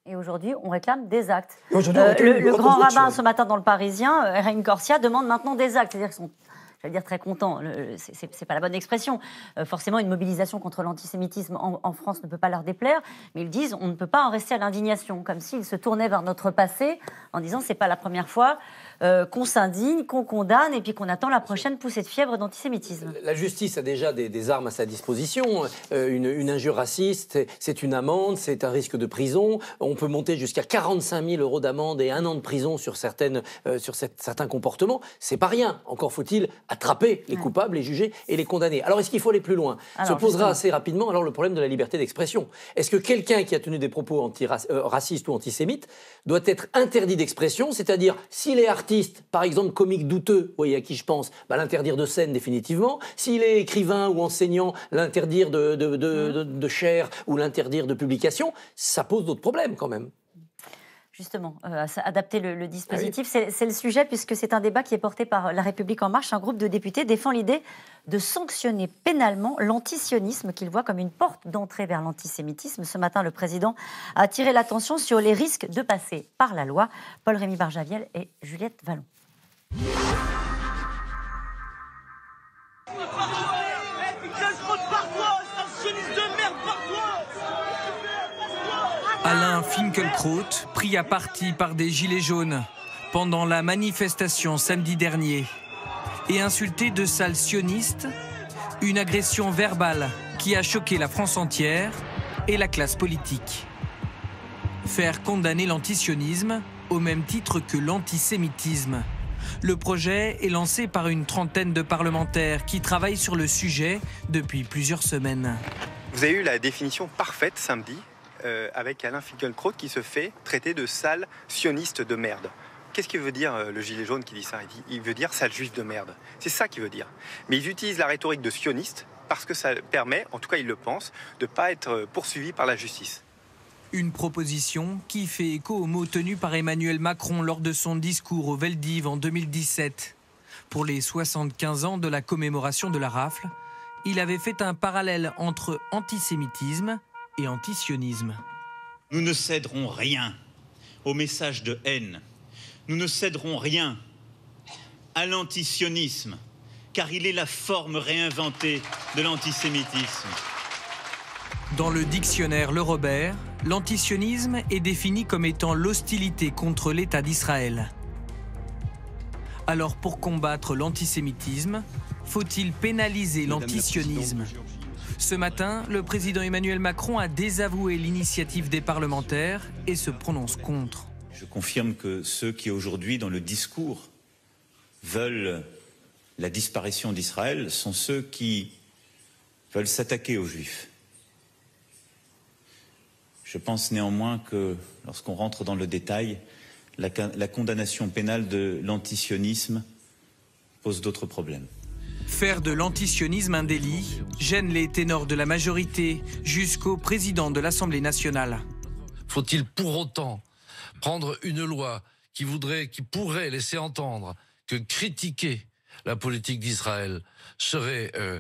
Et aujourd'hui, on réclame des actes. Euh, le, grand rabbin, ce matin, dans le Parisien, Erin Corsia, demande maintenant des actes. C'est-à-dire qu'ils sont j'allais dire très content, c'est pas la bonne expression. Euh, forcément, une mobilisation contre l'antisémitisme en, France ne peut pas leur déplaire, mais ils disent on ne peut pas en rester à l'indignation, comme s'ils se tournaient vers notre passé en disant c'est pas la première fois euh, qu'on s'indigne, qu'on condamne et puis qu'on attend la prochaine poussée de fièvre d'antisémitisme. La justice a déjà des, armes à sa disposition. Euh, une, injure raciste, c'est une amende, c'est un risque de prison. On peut monter jusqu'à 45 000 euros d'amende et un an de prison sur, certaines, sur certains comportements. C'est pas rien. Encore faut-il attraper les coupables, les juger et les condamner. Alors est-ce qu'il faut aller plus loin Se posera assez rapidement alors le problème de la liberté d'expression. Est-ce que quelqu'un qui a tenu des propos anti-racistes euh, ou antisémites doit être interdit d'expression C'est-à-dire, s'il est artiste, par exemple comique douteux, vous voyez à qui je pense, bah, l'interdire de scène définitivement. S'il est écrivain ou enseignant, l'interdire de, de, de mmh. chair ou l'interdire de publication, ça pose d'autres problèmes quand même justement, euh, adapter le, ah dispositif. C'est le sujet puisque c'est un débat qui est porté par La République en marche. Un groupe de députés défend l'idée de sanctionner pénalement l'antisionisme qu'il voit comme une porte d'entrée vers l'antisémitisme. Ce matin, le président a attiré l'attention sur les risques de passer par la loi. Paul-Rémy Barjaviel et Juliette Vallon. Alain Finkelkraut, pris à partie par des gilets jaunes pendant la manifestation samedi dernier et insulté de salles sionistes, une agression verbale qui a choqué la France entière et la classe politique. Faire condamner l'antisionisme au même titre que l'antisémitisme. Le projet est lancé par une trentaine de parlementaires qui travaillent sur le sujet depuis plusieurs semaines. Vous avez eu la définition parfaite samedi euh, avec Alain Finkielkraut qui se fait traiter de sale sioniste de merde. Qu'est-ce qu'il veut dire euh, le gilet jaune qui dit ça il, veut dire sale juif de merde. C'est ça qu'il veut dire. Mais ils utilisent la rhétorique de sioniste parce que ça permet, en tout cas ils le pensent, de ne pas être euh, poursuivi par la justice. Une proposition qui fait écho aux mots tenus par Emmanuel Macron lors de son discours au Veldiv en 2017. Pour les 75 ans de la commémoration de la rafle, il avait fait un parallèle entre antisémitisme et antisionisme. Nous ne céderons rien au message de haine. Nous ne céderons rien à l'antisionisme, car il est la forme réinventée de l'antisémitisme. Dans le dictionnaire Le Robert, l'antisionisme est défini comme étant l'hostilité contre l'État d'Israël. Alors pour combattre l'antisémitisme, faut-il pénaliser l'antisionisme ce matin, le président Emmanuel Macron a désavoué l'initiative des parlementaires et se prononce contre. Je confirme que ceux qui aujourd'hui, dans le discours, veulent la disparition d'Israël sont ceux qui veulent s'attaquer aux Juifs. Je pense néanmoins que lorsqu'on rentre dans le détail, la, condamnation pénale de l'antisionisme pose d'autres problèmes. Faire de l'antisionisme un délit gêne les ténors de la majorité jusqu'au président de l'Assemblée nationale. Faut-il pour autant prendre une loi qui voudrait, qui pourrait laisser entendre que critiquer la politique d'Israël serait euh,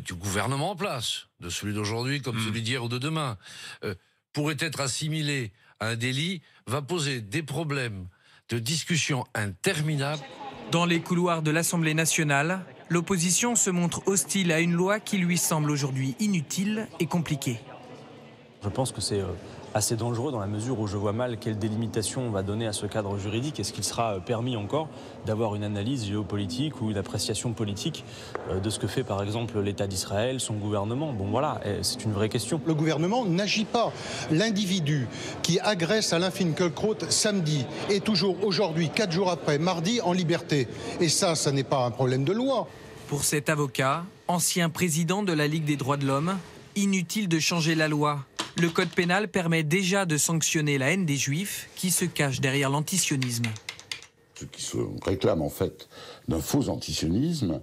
du gouvernement en place, de celui d'aujourd'hui comme hmm. celui d'hier ou de demain, euh, pourrait être assimilé à un délit, va poser des problèmes de discussion interminables. Dans les couloirs de l'Assemblée nationale, l'opposition se montre hostile à une loi qui lui semble aujourd'hui inutile et compliquée. Je pense que c'est euh, assez dangereux dans la mesure où je vois mal quelle délimitation on va donner à ce cadre juridique. Est-ce qu'il sera euh, permis encore d'avoir une analyse géopolitique ou une appréciation politique euh, de ce que fait par exemple l'État d'Israël, son gouvernement Bon voilà, eh, c'est une vraie question. Le gouvernement n'agit pas. L'individu qui agresse Alain Finkielkraut samedi est toujours aujourd'hui, quatre jours après, mardi, en liberté. Et ça, ça n'est pas un problème de loi. Pour cet avocat, ancien président de la Ligue des droits de l'homme, inutile de changer la loi. Le code pénal permet déjà de sanctionner la haine des juifs qui se cache derrière l'antisionisme. Ce qui se réclame en fait d'un faux antisionisme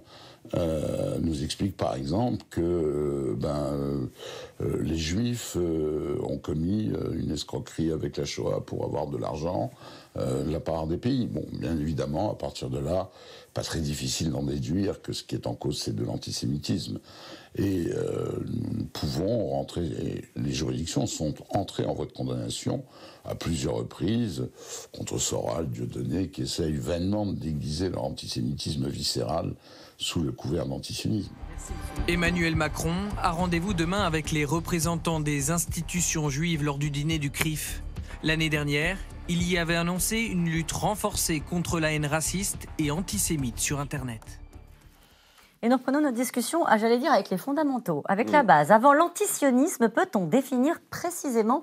euh, nous explique par exemple que euh, ben, euh, les juifs ont commis une escroquerie avec la Shoah pour avoir de l'argent de la part des pays. Bon, bien évidemment, à partir de là, pas très difficile d'en déduire que ce qui est en cause, c'est de l'antisémitisme. Et euh, nous pouvons rentrer, les juridictions sont entrées en voie de condamnation à plusieurs reprises contre Soral, Dieudonné, qui essayent vainement de déguiser leur antisémitisme viscéral sous le couvert d'antisémitisme. Emmanuel Macron a rendez-vous demain avec les représentants des institutions juives lors du dîner du CRIF. L'année dernière, il y avait annoncé une lutte renforcée contre la haine raciste et antisémite sur Internet. Et nous reprenons notre discussion, à ah, j'allais dire, avec les fondamentaux, avec la base. Avant l'antisionisme, peut-on définir précisément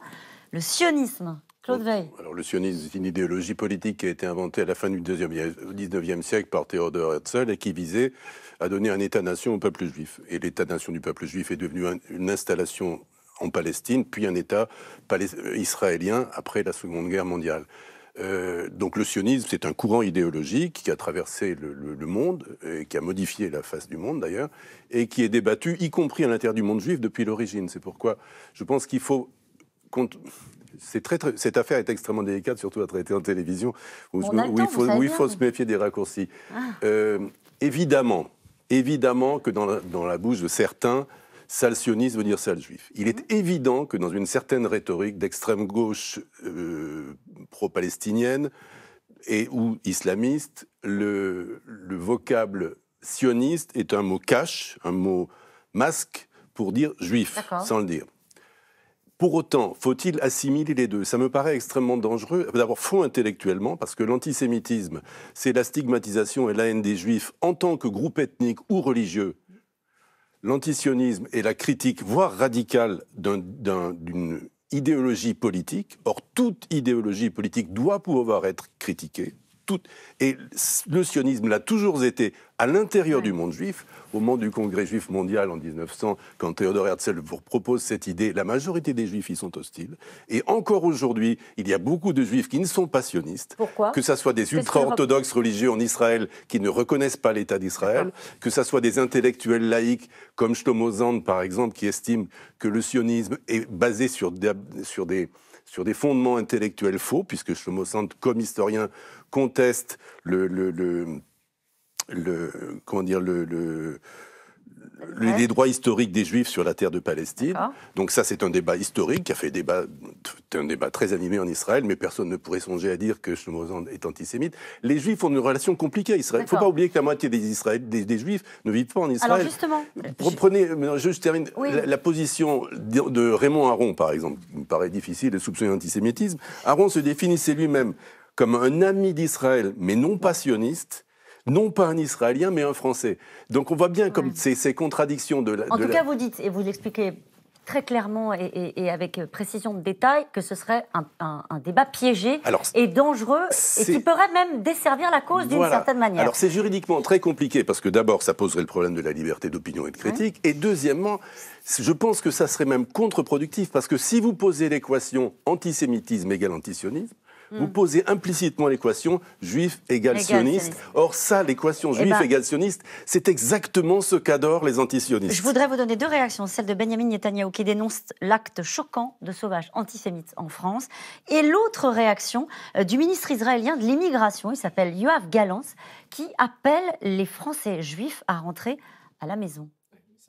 le sionisme Claude Veil. Alors, le sionisme, c'est une idéologie politique qui a été inventée à la fin du 19e siècle par Théodore Herzl et qui visait à donner un État-nation au peuple juif. Et l'État-nation du peuple juif est devenu une installation en Palestine, puis un État euh, israélien après la Seconde Guerre mondiale. Euh, donc le sionisme, c'est un courant idéologique qui a traversé le, monde, et euh, qui a modifié la face du monde d'ailleurs, et qui est débattu, y compris à l'intérieur du monde juif, depuis l'origine. C'est pourquoi je pense qu'il faut... Très, très, cette affaire est extrêmement délicate, surtout à traiter en télévision, où, il, faut, il, faut, se méfier des raccourcis. Ah. évidemment, évidemment que dans dans la bouche de certains, sale sioniste veut dire sale juif. Il est mmh. évident que dans une certaine rhétorique d'extrême gauche euh, pro-palestinienne et ou islamiste, le, vocable sioniste est un mot cache, un mot masque pour dire juif, sans le dire. Pour autant, faut-il assimiler les deux Ça me paraît extrêmement dangereux. d'avoir faux intellectuellement, parce que l'antisémitisme, c'est la stigmatisation et la haine des juifs en tant que groupe ethnique ou religieux l'antisionisme est la critique, voire radicale, d'une idéologie politique. Or, toute idéologie politique doit pouvoir être critiquée. Et le sionisme l'a toujours été à l'intérieur du monde juif. Au moment du Congrès juif mondial en 1900, quand Theodor Herzl vous propose cette idée, la majorité des juifs y sont hostiles. Et encore aujourd'hui, il y a beaucoup de juifs qui ne sont pas sionistes. que ce soit des ultra-orthodoxes religieux en Israël qui ne reconnaissent pas l'État d'Israël, que ce soit des intellectuels laïcs comme Shlomo Zand, par exemple, qui estiment que le sionisme est basé sur des sur des fondements intellectuels faux, puisque sens, comme historien, conteste le, le, le comment dire, le les droits historiques des Juifs sur la terre de Palestine. Donc ça, c'est un débat historique qui a fait débat, un débat très animé en Israël, mais personne ne pourrait songer à dire que Shlomo est antisémite. Les Juifs ont une relation compliquée à Israël. Il ne faut pas oublier que la moitié des, des, Juifs ne vivent pas en Israël. Alors justement, Reprenez. je termine, la, position de, Raymond Aron, par exemple, me paraît difficile de soupçonner l'antisémitisme. Aron se définissait lui-même comme un ami d'Israël, mais non passionniste non pas un Israélien, mais un Français. Donc on voit bien comme ces, contradictions de la... En tout cas, vous dites, et vous expliquez très clairement et, avec euh, précision de détail que ce serait un, débat piégé et dangereux et qui pourrait même desservir la cause d'une certaine manière. Alors c'est juridiquement très compliqué parce que d'abord ça poserait le problème de la liberté d'opinion et de critique et deuxièmement je pense que ça serait même contre-productif parce que si vous posez l'équation antisémitisme égale antisionisme, vous hmm. posez implicitement l'équation juif égale sioniste. Or ça, l'équation eh juif ben, égale sioniste, c'est exactement ce qu'adorent les antisionistes. Je voudrais vous donner deux réactions. Celle de Benjamin Netanyahu qui dénonce l'acte choquant de sauvages antisémites en France et l'autre réaction euh, du ministre israélien de l'immigration, il s'appelle Yoav Galance, qui appelle les Français juifs à rentrer à la maison.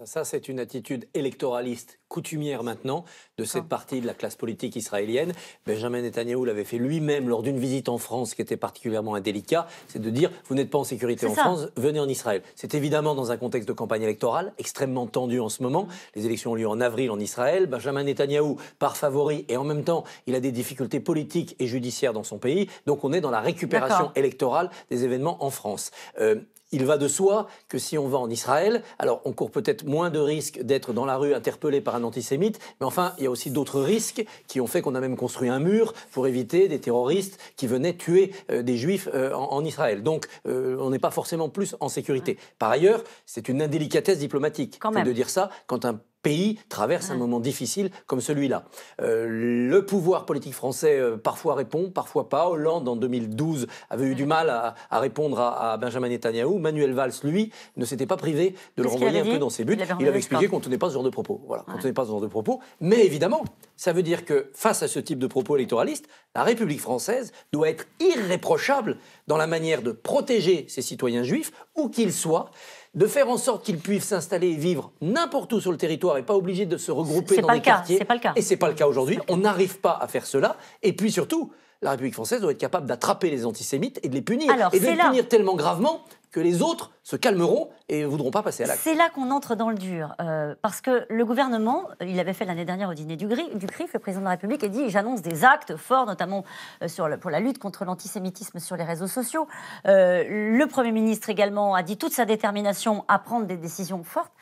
Ça, c'est une attitude électoraliste coutumière maintenant de cette ah. partie de la classe politique israélienne. Benjamin Netanyahu l'avait fait lui-même lors d'une visite en France qui était particulièrement indélicat, c'est de dire vous n'êtes pas en sécurité en France, venez en Israël. C'est évidemment dans un contexte de campagne électorale extrêmement tendu en ce moment. Les élections ont lieu en avril en Israël. Benjamin Netanyahu par favori et en même temps il a des difficultés politiques et judiciaires dans son pays. Donc on est dans la récupération électorale des événements en France. Euh, il va de soi que si on va en Israël, alors on court peut-être moins de risques d'être dans la rue interpellé par un antisémite, mais enfin, il y a aussi d'autres risques qui ont fait qu'on a même construit un mur pour éviter des terroristes qui venaient tuer euh, des juifs euh, en, Israël. Donc, euh, on n'est pas forcément plus en sécurité. Par ailleurs, c'est une indélicatesse diplomatique Quand même. de dire ça quand un pays traverse un moment difficile comme celui-là. Euh, le pouvoir politique français euh, parfois répond, parfois pas. Hollande, en 2012, avait eu du mal à, répondre à, Benjamin Netanyahu. Manuel Valls, lui, ne s'était pas privé de le renvoyer un peu dans ses buts. Il avait, expliqué qu'on ne tenait pas ce genre de propos. Voilà, tenait pas ce genre de propos. Mais évidemment, ça veut dire que face à ce type de propos électoralistes, la République française doit être irréprochable dans la manière de protéger ses citoyens juifs, où qu'ils soient de faire en sorte qu'ils puissent s'installer et vivre n'importe où sur le territoire et pas obligés de se regrouper dans des le quartiers. C'est pas le cas. Et c'est pas le cas aujourd'hui. On n'arrive pas à faire cela. Et puis surtout, la République française doit être capable d'attraper les antisémites et de les punir. et de les punir tellement gravement que les autres se calmeront et ne voudront pas passer à l'acte. C'est là qu'on entre dans le dur. Euh, parce que le gouvernement, il avait fait l'année dernière au dîner du, gris, CRIF, le président de la République, a dit j'annonce des actes forts, notamment euh, pour la lutte contre l'antisémitisme sur les réseaux sociaux. Euh, le Premier ministre également a dit toute sa détermination à prendre des décisions fortes.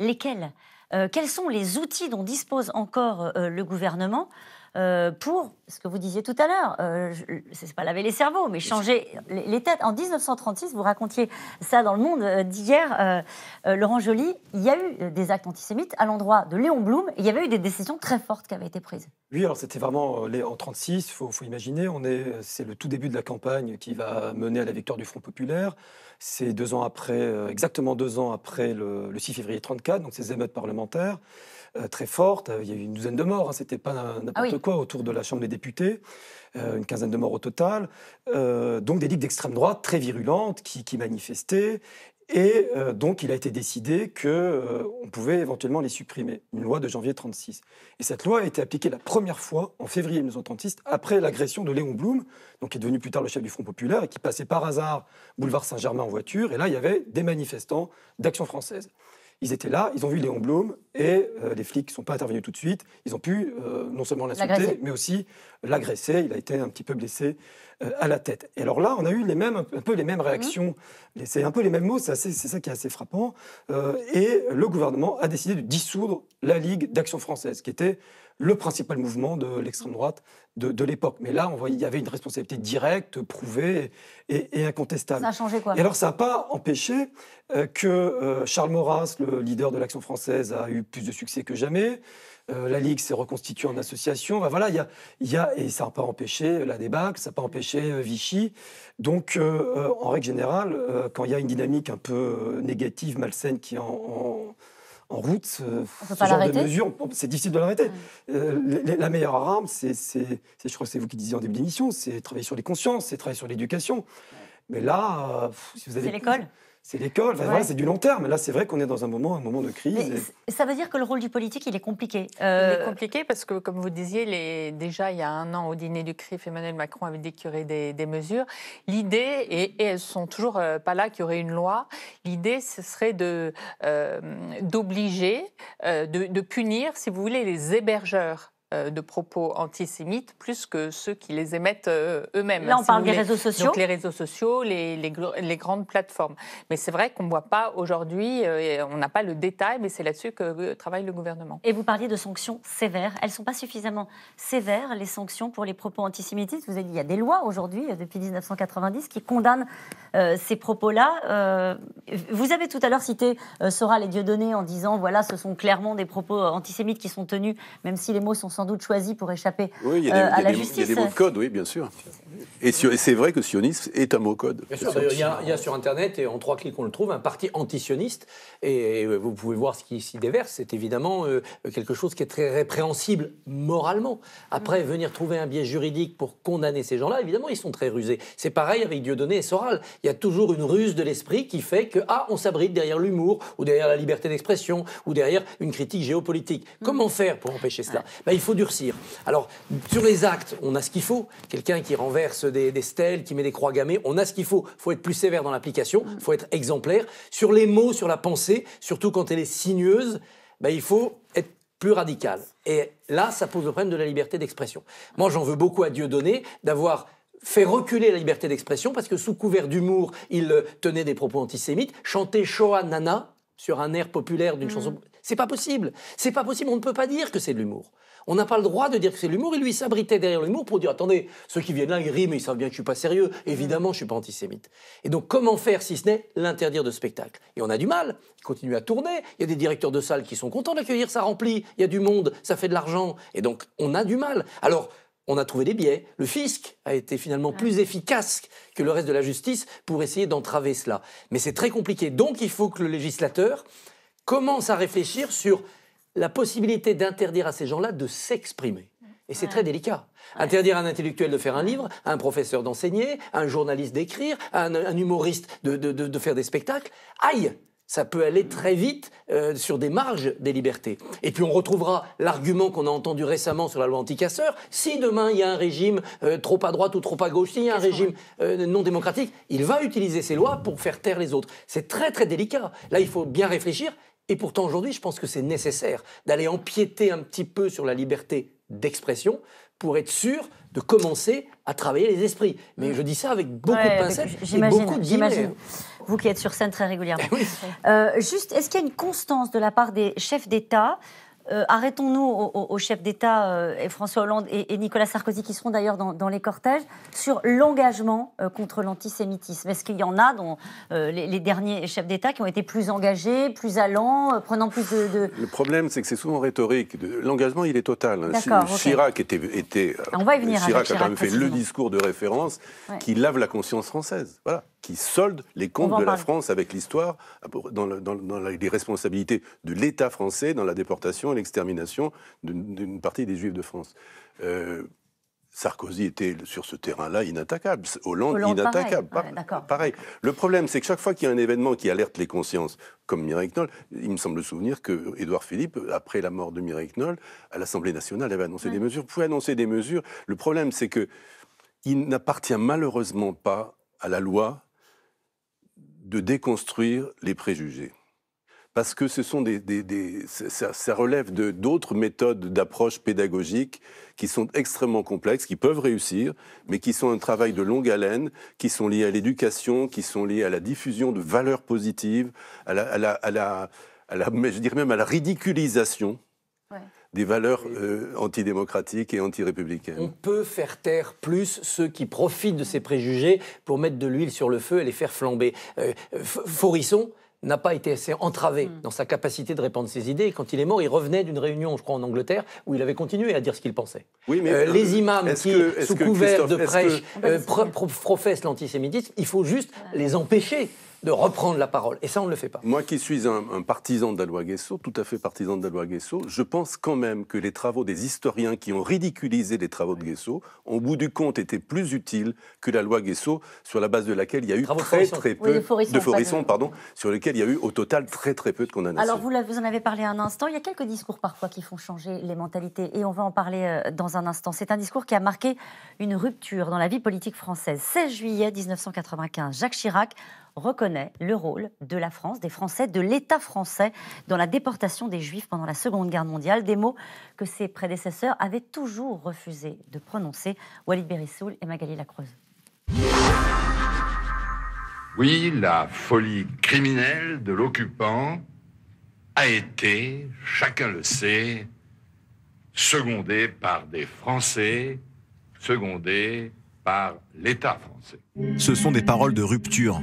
Lesquelles Quels sont les outils dont dispose encore le gouvernement euh, pour ce que vous disiez tout à l'heure, euh, c'est pas laver les cerveaux, mais changer les, têtes. En 1936, vous racontiez ça dans le monde euh, d'hier, euh, Laurent Joly, il y a eu des actes antisémites à l'endroit de Léon Blum, il y avait eu des décisions très fortes qui avaient été prises. Oui, alors c'était vraiment en 1936, il faut, imaginer, on est, c'est le tout début de la campagne qui va mener à la victoire du Front Populaire. C'est deux ans après, exactement deux ans après le, le 6 février 1934, donc ces émeutes parlementaires. Euh, très forte. Il y a eu une douzaine de morts, hein. c'était pas n'importe ah quoi autour de la Chambre des députés, euh, une quinzaine de morts au total. Euh, donc des ligues d'extrême droite très virulentes qui, manifestaient. Et donc, il a été décidé qu'on pouvait éventuellement les supprimer. Une loi de janvier 36. Et cette loi a été appliquée la première fois en février 1936, après l'agression de Léon Blum, donc qui est devenu plus tard le chef du Front populaire et qui passait par hasard boulevard Saint-Germain en voiture. Et là, il y avait des manifestants d'Action française. Ils étaient là, ils ont vu Léon Blum et euh, les flics ne sont pas intervenus tout de suite. Ils ont pu euh, non seulement l'insulter, mais aussi l'agresser. Il a été un petit peu blessé euh, à la tête. Et alors là, on a eu les mêmes, un peu les mêmes réactions. Mmh. C'est un peu les mêmes mots, c'est ça qui est assez frappant. et le gouvernement a décidé de dissoudre la Ligue d'Action Française, qui était le principal mouvement de l'extrême droite de, l'époque. Mais là, on voit, il y avait une responsabilité directe, prouvée et, incontestable. Ça a changé quoi Et alors, ça n'a pas empêché euh, que euh, Charles Maurras, le leader de l'Action française, a eu plus de succès que jamais. Euh, la Ligue s'est reconstituée en association. voilà, il y a, a, et ça n'a pas empêché la débâcle, ça n'a pas empêché Vichy. Donc, en règle générale, quand il y a une dynamique un peu négative, malsaine qui est en en route, euh, ce genre de c'est difficile de l'arrêter. Euh, la, meilleure arme, c'est, je crois que c'est vous qui disiez en début d'émission, c'est travailler sur les consciences, c'est travailler sur l'éducation. Mais là, euh, si vous avez... C'est l'école c'est l'école, c'est du long terme. Là, c'est vrai qu'on est dans un moment, un moment de crise. Ça veut dire que le rôle du politique, il est compliqué. Il est euh, compliqué parce que, comme vous disiez, déjà il y a un an, au dîner du CRIF, Emmanuel Macron avait y des, des mesures. L'idée, et, et, elles sont toujours euh, pas là, qu'il y aurait une loi, l'idée, ce serait de, euh, d'obliger, de punir, si vous voulez, les hébergeurs euh, de propos antisémites plus que ceux qui les émettent euh, eux-mêmes. Là, on parle des réseaux sociaux. Donc les réseaux sociaux, les, les, grandes plateformes. Mais c'est vrai qu'on ne voit pas aujourd'hui, euh, on n'a pas le détail, mais c'est là-dessus que travaille le gouvernement. Et vous parliez de sanctions sévères. Elles ne sont pas suffisamment sévères, les sanctions pour les propos antisémitistes. Vous avez dit, il y a des lois aujourd'hui, depuis 1990, qui condamnent ces propos-là. vous avez tout à l'heure cité Sora les Dieudonné en disant, voilà, ce sont clairement des propos antisémites qui sont tenus, même si les mots sont sans doute choisi pour échapper à la des, justice. Il y a des euh, mots de code, oui, bien sûr. Et, c'est vrai que sionisme est un mot code. il y, a, sur Internet, et en trois clics on le trouve, un parti anti-sioniste, et vous pouvez voir ce qui s'y déverse. C'est évidemment euh, quelque chose qui est très répréhensible moralement. Après, mm. venir trouver un biais juridique pour condamner ces gens-là, évidemment, ils sont très rusés. C'est pareil avec Dieudonné et Soral. Il y a toujours une ruse de l'esprit qui fait que, ah, on s'abrite derrière l'humour, ou derrière la liberté d'expression, ou derrière une critique géopolitique. Mm. Comment faire pour empêcher cela ben, il faut faut durcir. Alors, sur les actes, on a ce qu'il faut. Quelqu'un qui renverse des, stèles, qui met des croix gammées, on a ce qu'il faut. Il faut être plus sévère dans l'application, il mm. faut être exemplaire. Sur les mots, sur la pensée, surtout quand elle est sinueuse, ben, il faut être plus radical. Et là, ça pose le problème de la liberté d'expression. Moi, j'en veux beaucoup à Dieu donné d'avoir fait reculer la liberté d'expression parce que sous couvert d'humour, il euh, tenait des propos antisémites, chantait Shoah Nana sur un air populaire d'une mm. chanson. C'est pas possible. C'est pas possible. On ne peut pas dire que c'est de l'humour. On n'a pas le droit de dire que c'est l'humour. Et lui, s'abritait derrière l'humour pour dire attendez, ceux qui viennent là, ils mais ils savent bien que je suis pas sérieux. Évidemment, je suis pas antisémite. Et donc, comment faire si ce n'est l'interdire de spectacle Et on a du mal. Il continue à tourner. Il y a des directeurs de salles qui sont contents d'accueillir, ça remplit. Il y a du monde, ça fait de l'argent. Et donc, on a du mal. Alors, on a trouvé des biais. Le fisc a été finalement plus ah. efficace que le reste de la justice pour essayer d'entraver cela. Mais c'est très compliqué. Donc il faut que le législateur commence à réfléchir sur la possibilité d'interdire à ces gens-là de s'exprimer. Et c'est très délicat. Interdire à un intellectuel de faire un livre, à un professeur d'enseigner, à un journaliste d'écrire, à un, humoriste de, faire des spectacles, aïe ça peut aller très vite euh, sur des marges des libertés. Et puis on retrouvera l'argument qu'on a entendu récemment sur la loi anti anticasseur. Si demain il y a un régime euh, trop à droite ou trop à gauche, s'il y a un régime euh, non démocratique, il va utiliser ces lois pour faire taire les autres. C'est très très délicat. Là, il faut bien réfléchir et pourtant, aujourd'hui, je pense que c'est nécessaire d'aller empiéter un petit peu sur la liberté d'expression pour être sûr de commencer à travailler les esprits. Mais mm. je dis ça avec beaucoup de pincettes et beaucoup de Vous qui êtes sur scène très régulièrement. Euh, juste, est-ce qu'il y a une constance de la part des chefs d'État euh, arrêtons-nous aux au, chefs d'État, euh, François Hollande et, Nicolas Sarkozy, qui seront d'ailleurs dans, les cortèges, sur l'engagement euh, contre l'antisémitisme. Est-ce qu'il y en a dont les, derniers chefs d'État qui ont été plus engagés, plus allants, prenant plus de, Le problème, c'est que c'est souvent rhétorique. L'engagement, il est total. Hein. Chirac était... était On va y venir Chirac, a quand même fait le discours de référence qui lave la conscience française. Voilà qui solde les comptes de la France avec l'histoire, dans, les responsabilités de l'État français dans la déportation et l'extermination d'une partie des Juifs de France. Euh, Sarkozy était sur ce terrain-là inattaquable, Hollande, inattaquable. Pareil. Le problème, c'est que chaque fois qu'il y a un événement qui alerte les consciences, comme Mireille Knoll, il me semble souvenir que Édouard Philippe, après la mort de Mireille Knoll, à l'Assemblée nationale, avait annoncé des mesures, pouvait annoncer des mesures. Le problème, c'est que il n'appartient malheureusement pas à la loi de déconstruire les préjugés. Parce que ce sont des, ça, relève de, d'autres méthodes d'approche pédagogique qui sont extrêmement complexes, qui peuvent réussir, mais qui sont un travail de longue haleine, qui sont liés à l'éducation, qui sont liés à la diffusion de valeurs positives, à la, à à la je dirais même à la ridiculisation des valeurs euh, antidémocratiques et antirépublicaines. On peut faire taire plus ceux qui profitent de ces préjugés pour mettre de l'huile sur le feu et les faire flamber. Euh, Forisson n'a pas été assez entravé hmm. dans sa capacité de répandre ses idées. quand il est mort, il revenait d'une réunion, je crois, en Angleterre, où il avait continué à dire ce qu'il pensait. Oui, mais euh, les imams qui, sous couvert de prêche, professent l'antisémitisme, il faut juste les empêcher de reprendre la parole. Et ça, on ne le fait pas. Moi qui suis un, partisan de la loi Guesso, tout à fait partisan de la loi Guesso, je pense quand même que les travaux des historiens qui ont ridiculisé les travaux de Guesso, au bout du compte, été plus utiles que la loi Guesso, sur la base de laquelle il y a eu très très peu de Forisson, de pardon, sur lequel il y a eu au total très très peu de condamnations. Alors vous, vous en avez parlé un instant, il y a quelques discours parfois qui font changer les mentalités, et on va en parler euh, dans un instant. C'est un discours qui a marqué une rupture dans la vie politique française. 16 juillet 1995, Jacques Chirac reconnaît le rôle de la France, des Français, de l'État français dans la déportation des Juifs pendant la Seconde Guerre mondiale, des mots que ses prédécesseurs avaient toujours refusé de prononcer, Walid Berissoul et Magali Lacreuse. Oui, la folie criminelle de l'occupant a été, chacun le sait, secondée par des Français, secondée par l'État français. Ce sont des paroles de rupture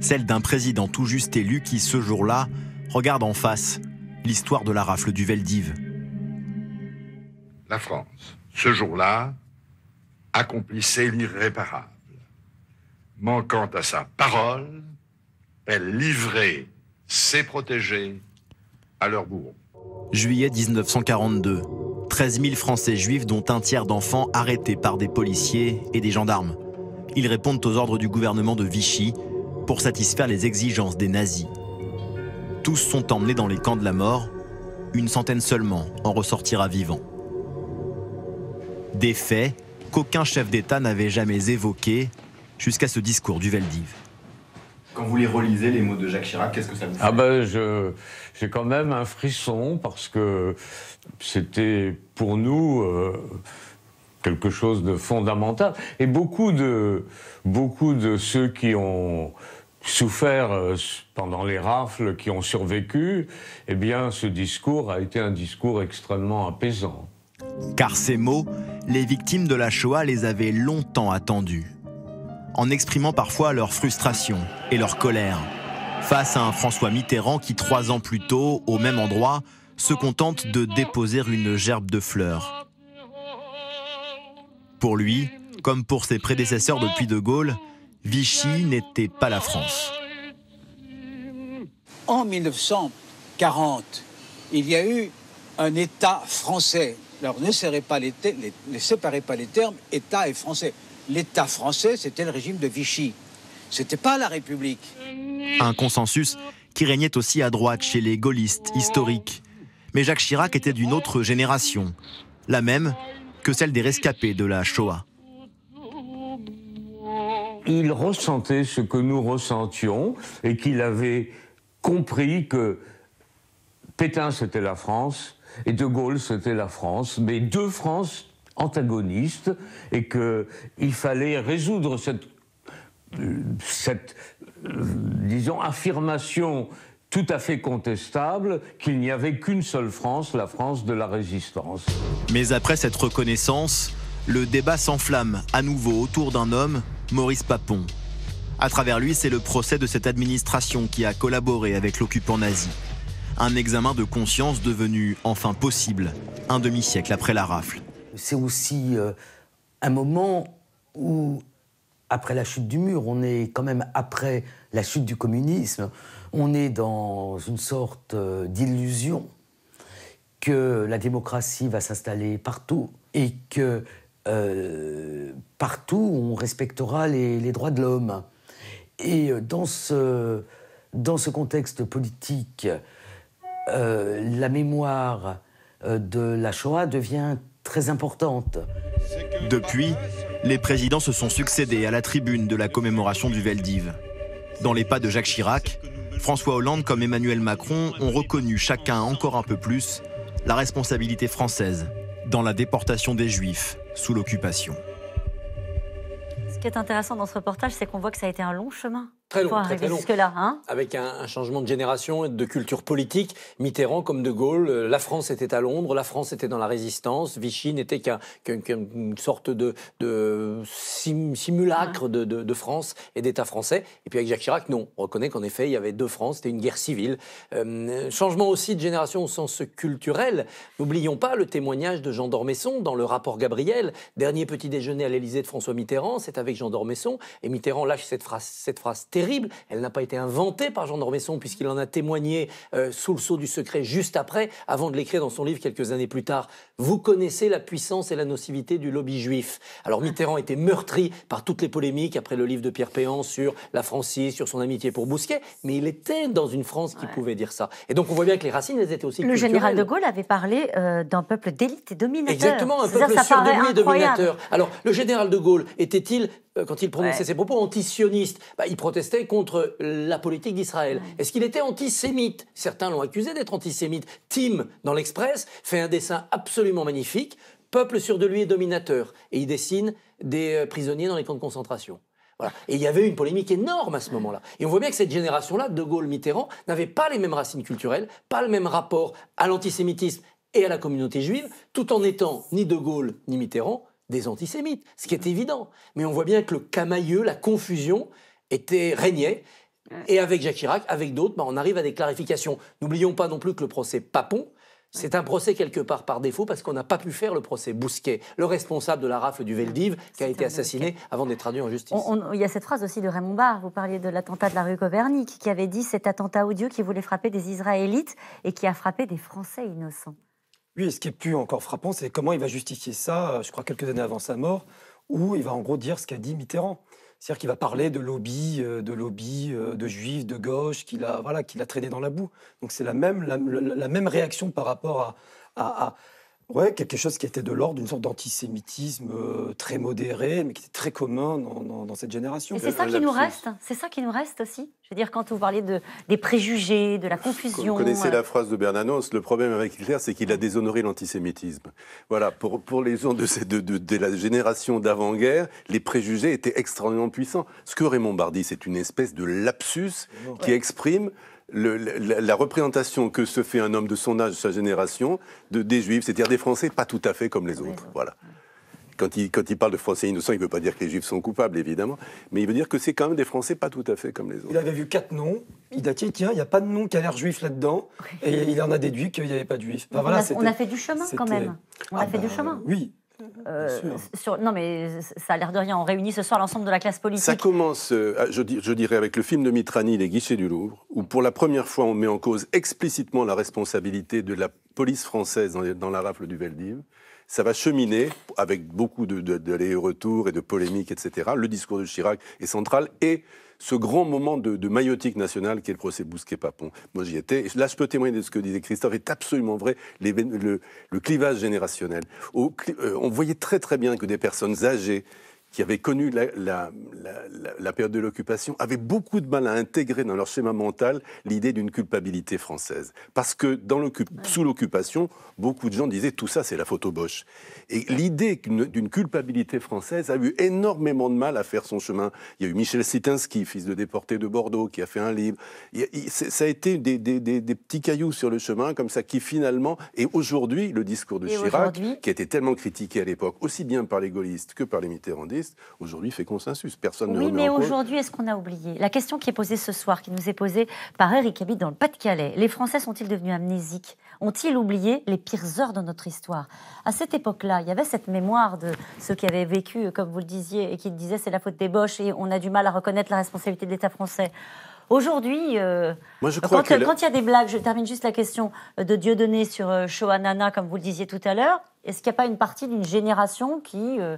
celle d'un président tout juste élu qui, ce jour-là, regarde en face l'histoire de la rafle du Veldiv. La France, ce jour-là, accomplissait l'irréparable. Manquant à sa parole, elle livrait ses protégés à leur bourreau. Juillet 1942. 13 000 Français juifs, dont un tiers d'enfants, arrêtés par des policiers et des gendarmes. Ils répondent aux ordres du gouvernement de Vichy pour satisfaire les exigences des nazis. Tous sont emmenés dans les camps de la mort, une centaine seulement en ressortira vivant. Des faits qu'aucun chef d'État n'avait jamais évoqués jusqu'à ce discours du Veldiv. Quand vous les relisez, les mots de Jacques Chirac, qu'est-ce que ça vous fait Ah ben, j'ai quand même un frisson parce que c'était pour nous euh, quelque chose de fondamental. Et beaucoup de, beaucoup de ceux qui ont souffert euh, pendant les rafles qui ont survécu, eh bien ce discours a été un discours extrêmement apaisant. Car ces mots, les victimes de la Shoah les avaient longtemps attendus, en exprimant parfois leur frustration et leur colère, face à un François Mitterrand qui, trois ans plus tôt, au même endroit, se contente de déposer une gerbe de fleurs. Pour lui, comme pour ses prédécesseurs depuis De Gaulle, Vichy n'était pas la France. En 1940, il y a eu un État français. Alors ne séparez pas les, ne pas les termes État et français. L'État français, c'était le régime de Vichy. C'était pas la République. Un consensus qui régnait aussi à droite chez les gaullistes historiques. Mais Jacques Chirac était d'une autre génération, la même que celle des rescapés de la Shoah il ressentait ce que nous ressentions et qu'il avait compris que Pétain, c'était la France, et De Gaulle, c'était la France, mais deux France antagonistes, et qu'il fallait résoudre cette, cette euh, disons, affirmation tout à fait contestable qu'il n'y avait qu'une seule France, la France de la résistance. Mais après cette reconnaissance, le débat s'enflamme à nouveau autour d'un homme Maurice Papon. À travers lui, c'est le procès de cette administration qui a collaboré avec l'occupant nazi. Un examen de conscience devenu enfin possible, un demi-siècle après la rafle. C'est aussi euh, un moment où, après la chute du mur, on est quand même après la chute du communisme, on est dans une sorte euh, d'illusion que la démocratie va s'installer partout et que euh, partout on respectera les, droits de l'homme. Et euh, dans ce, dans ce contexte politique, euh, la mémoire de la Shoah devient très importante. Depuis, les présidents se sont succédés à la tribune de la commémoration du Veldiv. Dans les pas de Jacques Chirac, François Hollande comme Emmanuel Macron ont reconnu chacun encore un peu plus la responsabilité française dans la déportation des Juifs sous l'occupation. Ce qui est intéressant dans ce reportage, c'est qu'on voit que ça a été un long chemin très long, très, long. Là, hein. avec un, changement de génération, et de culture politique. Mitterrand comme De Gaulle, euh, la France était à Londres, la France était dans la résistance, Vichy n'était qu'une sorte de, de simulacre de, de, France et d'État français. Et puis avec Jacques Chirac, non, on reconnaît qu'en effet, il y avait deux France, c'était une guerre civile. Euh, changement aussi de génération au sens culturel. N'oublions pas le témoignage de Jean d'Ormesson dans le rapport Gabriel, dernier petit déjeuner à l'Élysée de François Mitterrand, c'est avec Jean d'Ormesson, et Mitterrand lâche cette phrase, cette phrase elle n'a pas été inventée par Jean d'Ormesson, puisqu'il en a témoigné euh, sous le sceau du secret juste après, avant de l'écrire dans son livre quelques années plus tard. Vous connaissez la puissance et la nocivité du lobby juif. Alors Mitterrand était meurtri par toutes les polémiques après le livre de Pierre Péan sur la Francie, sur son amitié pour Bousquet, mais il était dans une France qui pouvait dire ça. Et donc on voit bien que les racines, elles étaient aussi Le général de Gaulle avait parlé euh, d'un peuple d'élite et dominateur. Exactement, un peuple surdominateur. dominateur. Alors le général de Gaulle était-il euh, quand il prononçait ses propos antisionistes. Bah, il protestait contre la politique d'Israël. Est-ce qu'il était antisémite Certains l'ont accusé d'être antisémite. Tim, dans l'Express, fait un dessin absolument magnifique. Peuple sur de lui est dominateur. Et il dessine des euh, prisonniers dans les camps de concentration. Et il y avait une polémique énorme à ce moment-là. Et on voit bien que cette génération-là, De Gaulle, Mitterrand, n'avait pas les mêmes racines culturelles, pas le même rapport à l'antisémitisme et à la communauté juive, tout en étant ni De Gaulle ni Mitterrand des antisémites, ce qui est évident. Mais on voit bien que le camailleux, la confusion était régnait. Et avec Jacques Chirac, avec d'autres, bah, on arrive à des clarifications. N'oublions pas non plus que le procès Papon, c'est un procès quelque part par défaut parce qu'on n'a pas pu faire le procès Bousquet, le responsable de la rafle du veldive qui a été assassiné avant d'être traduit en justice. il y a cette phrase aussi de Raymond Barre, vous parliez de l'attentat de la rue Copernic, qui avait dit cet attentat odieux qui voulait frapper des Israélites et qui a frappé des Français innocents. Oui, et ce qui est plus encore frappant, c'est comment il va justifier ça, euh, je crois, quelques années avant sa mort, où il va en gros dire ce qu'a dit Mitterrand. C'est-à-dire qu'il va parler de lobby, euh, de lobby, euh, de juifs, de gauche, qu'il a, voilà, qu'il a traîné dans la boue. Donc c'est la même, même réaction par rapport à oui, quelque chose qui était de l'ordre d'une sorte d'antisémitisme euh, très modéré, mais qui était très commun dans, cette génération. Et c'est ça euh, qui nous reste, hein. c'est ça qui nous reste aussi. Je veux dire, quand vous parlez de, des préjugés, de la confusion. Vous connaissez euh, la phrase de Bernanos, le problème avec Hitler, c'est qu'il a déshonoré l'antisémitisme. Voilà, pour, pour les gens de, de la génération d'avant-guerre, les préjugés étaient extrêmement puissants. Ce que Raymond Bardi, c'est une espèce de lapsus qui exprime la, représentation que se fait un homme de son âge, de sa génération, des juifs, c'est-à-dire des Français pas tout à fait comme les autres. Voilà. Quand il, parle de Français innocents, il ne veut pas dire que les Juifs sont coupables, évidemment, mais il veut dire que c'est quand même des Français pas tout à fait comme les autres. Il avait vu quatre noms, il a dit tiens, il n'y a pas de nom qui a l'air juif là-dedans, et il en a déduit qu'il n'y avait pas de Juifs. voilà, on, a, fait du chemin quand même. On a ah fait du bah, chemin. Oui, euh, sur, non, mais ça a l'air de rien. On réunit ce soir l'ensemble de la classe politique. Ça commence, euh, ah, je, dirais, avec le film de Mitrani, Les Guichets du Louvre, où pour la première fois on met en cause explicitement la responsabilité de la police française dans, la rafle du Veldiv. Ça va cheminer avec beaucoup de, de, de retours et de polémiques, etc. Le discours de Chirac est central et ce grand moment de, de maillotique nationale qui est le procès Bousquet-Papon. Moi, j'y étais. là, je peux témoigner de ce que disait Christophe, est absolument vrai, le, clivage générationnel. Euh, on voyait très très bien que des personnes âgées qui avaient connu la, période de l'occupation, avaient beaucoup de mal à intégrer dans leur schéma mental l'idée d'une culpabilité française. Parce que dans sous l'occupation, beaucoup de gens disaient tout ça, c'est la photo Bosch. Et l'idée d'une culpabilité française a eu énormément de mal à faire son chemin. Il y a eu Michel Sitinski, fils de déporté de Bordeaux, qui a fait un livre. ça a été des, petits cailloux sur le chemin, comme ça, qui finalement. Et aujourd'hui, le discours de Chirac, qui a été tellement critiqué à l'époque, aussi bien par les gaullistes que par les mitterrandistes, aujourd'hui fait consensus. Personne oui, mais aujourd'hui, est-ce qu'on a oublié La question qui est posée ce soir, qui nous est posée par Eric Habit dans le Pas-de-Calais, les Français sont-ils devenus amnésiques Ont-ils oublié les pires heures de notre histoire À cette époque-là, il y avait cette mémoire de ceux qui avaient vécu, comme vous le disiez, et qui disaient c'est la faute des Boches et on a du mal à reconnaître la responsabilité de l'État français. Aujourd'hui, euh, quand, il y a des blagues, je termine juste la question de Dieudonné sur euh, Shoah comme vous le disiez tout à l'heure, est-ce qu'il n'y a pas une partie d'une génération qui euh,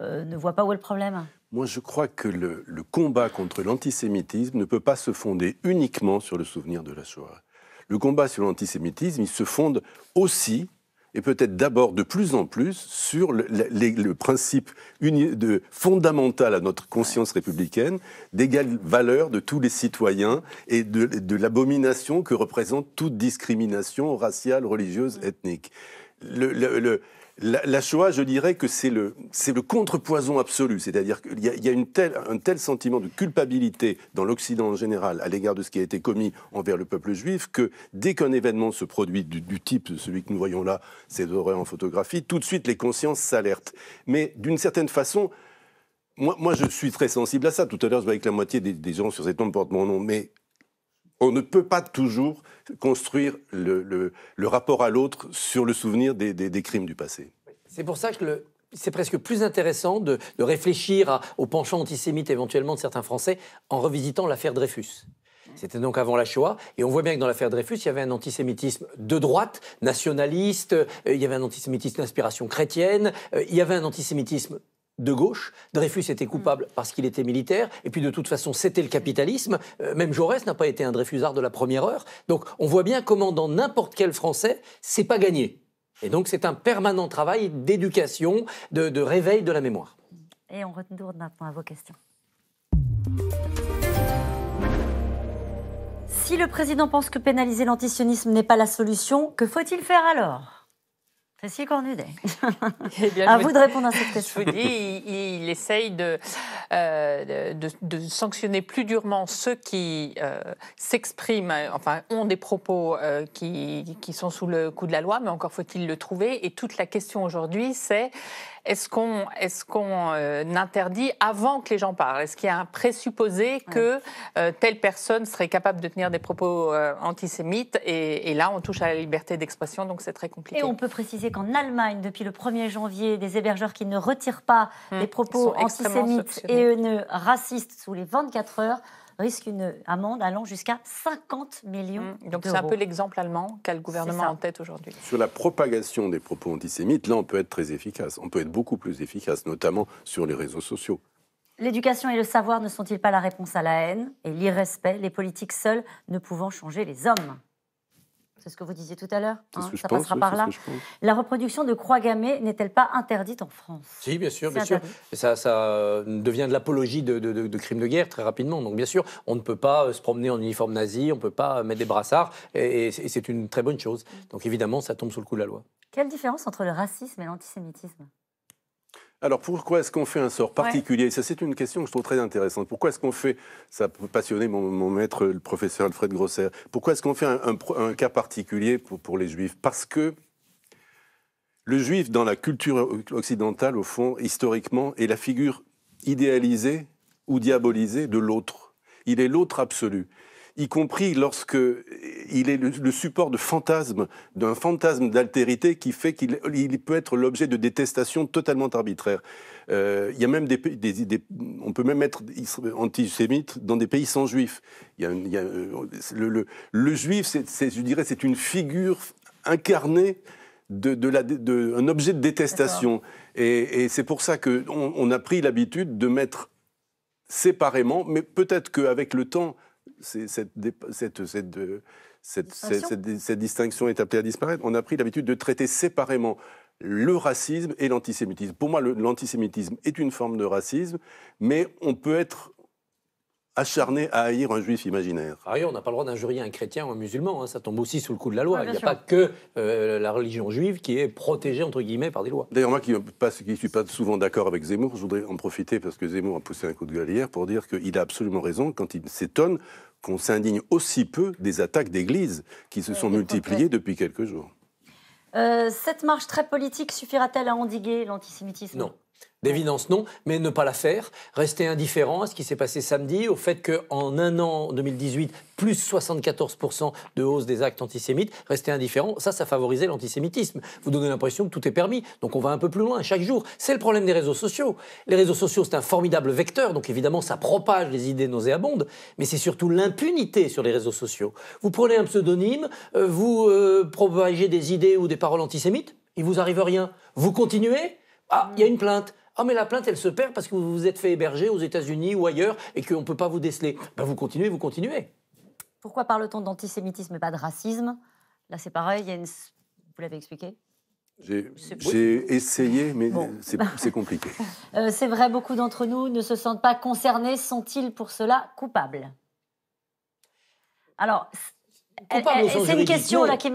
euh, ne voit pas où est le problème moi, je crois que le, combat contre l'antisémitisme ne peut pas se fonder uniquement sur le souvenir de la Shoah. Le combat sur l'antisémitisme, il se fonde aussi, et peut-être d'abord de plus en plus, sur le, principe de, fondamental à notre conscience républicaine d'égale valeur de tous les citoyens et de, l'abomination que représente toute discrimination raciale, religieuse, mm. ethnique. le, la, Shoah, je dirais que c'est le, le contrepoison absolu. C'est-à-dire qu'il y a, il une telle, un tel sentiment de culpabilité dans l'Occident en général à l'égard de ce qui a été commis envers le peuple juif que dès qu'un événement se produit du, type celui que nous voyons là, ces horreurs en photographie, tout de suite les consciences s'alertent. Mais d'une certaine façon, moi, moi, je suis très sensible à ça. Tout à l'heure, je avec la moitié des, gens sur cette tombe portent mon nom. Mais on ne peut pas toujours construire le, rapport à l'autre sur le souvenir des, crimes du passé. C'est pour ça que c'est presque plus intéressant de, réfléchir aux penchants antisémites éventuellement de certains Français en revisitant l'affaire Dreyfus. C'était donc avant la Shoah. Et on voit bien que dans l'affaire Dreyfus, il y avait un antisémitisme de droite, nationaliste, euh, il y avait un antisémitisme d'inspiration chrétienne, euh, il y avait un antisémitisme de gauche. Dreyfus était mm. coupable parce qu'il était militaire, et puis de toute façon, c'était le capitalisme. Euh, même Jaurès n'a pas été un Dreyfusard de la première heure. Donc on voit bien comment dans n'importe quel Français, c'est pas gagné. Et donc c'est un permanent travail d'éducation, de, de réveil de la mémoire. Et on retourne maintenant à vos questions. Si le président pense que pénaliser l'antisionisme n'est pas la solution, que faut-il faire alors – Monsieur Cornudet. à vous, de répondre à cette question. Je vous dis, il, essaye euh, de, de, sanctionner plus durement ceux qui euh, s'expriment, euh, enfin ont des propos qui, qui, sont sous le coup de la loi, mais encore faut-il le trouver. Et toute la question aujourd'hui, c'est est-ce qu'on euh, interdit avant que les gens parlent Est-ce qu'il y a un présupposé que euh, telle personne serait capable de tenir des propos euh, antisémites et, là, on touche à la liberté d'expression, donc c'est très compliqué. Et on peut préciser qu'en Allemagne, depuis le 1er janvier, des hébergeurs qui ne retirent pas mmh. des propos antisémites et haineux, racistes sous les 24 heures risque une amende allant jusqu'à 50 millions mmh. Donc c'est un peu l'exemple allemand qu'a le gouvernement en tête aujourd'hui. Sur la propagation des propos antisémites, là on peut être très efficace, on peut être beaucoup plus efficace, notamment sur les réseaux sociaux. L'éducation et le savoir ne sont-ils pas la réponse à la haine et l'irrespect, les politiques seules ne pouvant changer les hommes c'est ce que vous disiez tout à l'heure. Hein, ça passera par là. La reproduction de croix gammées n'est-elle pas interdite en France Si, bien sûr, bien Ça, euh, devient de l'apologie de, crimes de guerre très rapidement. Donc, bien sûr, on ne peut pas euh, se promener en uniforme nazi, on ne peut pas euh, mettre des brassards, et c'est une très bonne chose. Donc, évidemment, ça tombe sous le coup de la loi. Quelle différence entre le racisme et l'antisémitisme alors pourquoi est-ce qu'on fait un sort particulier Ça c'est une question que je trouve très intéressante. Pourquoi est-ce qu'on fait, ça peut passionné mon, maître, le professeur Alfred Grosser, pourquoi est-ce qu'on fait un, cas particulier pour, pour les juifs Parce que le juif dans la culture occidentale, au fond, historiquement, est la figure idéalisée ou diabolisée de l'autre. Il est l'autre absolu y compris lorsque il est le, support de fantasmes, d'un fantasme d'altérité qui fait qu'il peut être l'objet de détestation totalement arbitraire euh, il y même des, on peut même être antisémite dans des pays sans juifs. Il y a, euh, le, le, juif, c'est, je dirais, c'est une figure incarnée de, la, de, objet de détestation. Et, c'est pour ça qu'on on a pris l'habitude de mettre séparément, mais peut-être qu'avec le temps, cette, distinction est appelée à disparaître. On a pris l'habitude de traiter séparément le racisme et l'antisémitisme. Pour moi, l'antisémitisme est une forme de racisme, mais on peut être, acharné à haïr un juif imaginaire. Ah on n'a pas le droit d'injurier un chrétien ou un musulman, hein, ça tombe aussi sous le coup de la loi. Ah, il n'y a pas que euh, la religion juive qui est protégée, entre guillemets, par des lois. D'ailleurs, moi qui ne suis pas souvent d'accord avec Zemmour, je voudrais en profiter parce que Zemmour a poussé un coup de gueule hier pour dire qu'il a absolument raison quand il s'étonne qu'on s'indigne aussi peu des attaques d'églises qui se euh, sont multipliées depuis quelques jours. Euh, cette marche très politique suffira-t-elle à endiguer l'antisémitisme Non d'évidence non, mais ne pas la faire, rester indifférent à ce qui s'est passé samedi, au fait qu'en un an, 2018, plus 74% de hausse des actes antisémites, rester indifférent, ça, ça favorisait l'antisémitisme. Vous donnez l'impression que tout est permis, donc on va un peu plus loin chaque jour. C'est le problème des réseaux sociaux. Les réseaux sociaux, c'est un formidable vecteur, donc évidemment, ça propage les idées nauséabondes, mais c'est surtout l'impunité sur les réseaux sociaux. Vous prenez un pseudonyme, euh, vous euh, propagez des idées ou des paroles antisémites, il vous arrive rien. Vous continuez, ah, il y a une plainte oh, mais la plainte, elle se perd parce que vous vous êtes fait héberger aux États-Unis ou ailleurs et qu'on ne peut pas vous déceler. Ben, vous continuez, vous continuez. Pourquoi parle-t-on d'antisémitisme et pas de racisme Là, c'est pareil, vous l'avez expliqué j'ai essayé, mais c'est compliqué. Euh, c'est vrai, beaucoup d'entre nous ne se sentent pas concernés. Sont-ils pour cela coupables Alors, c'est une question là qui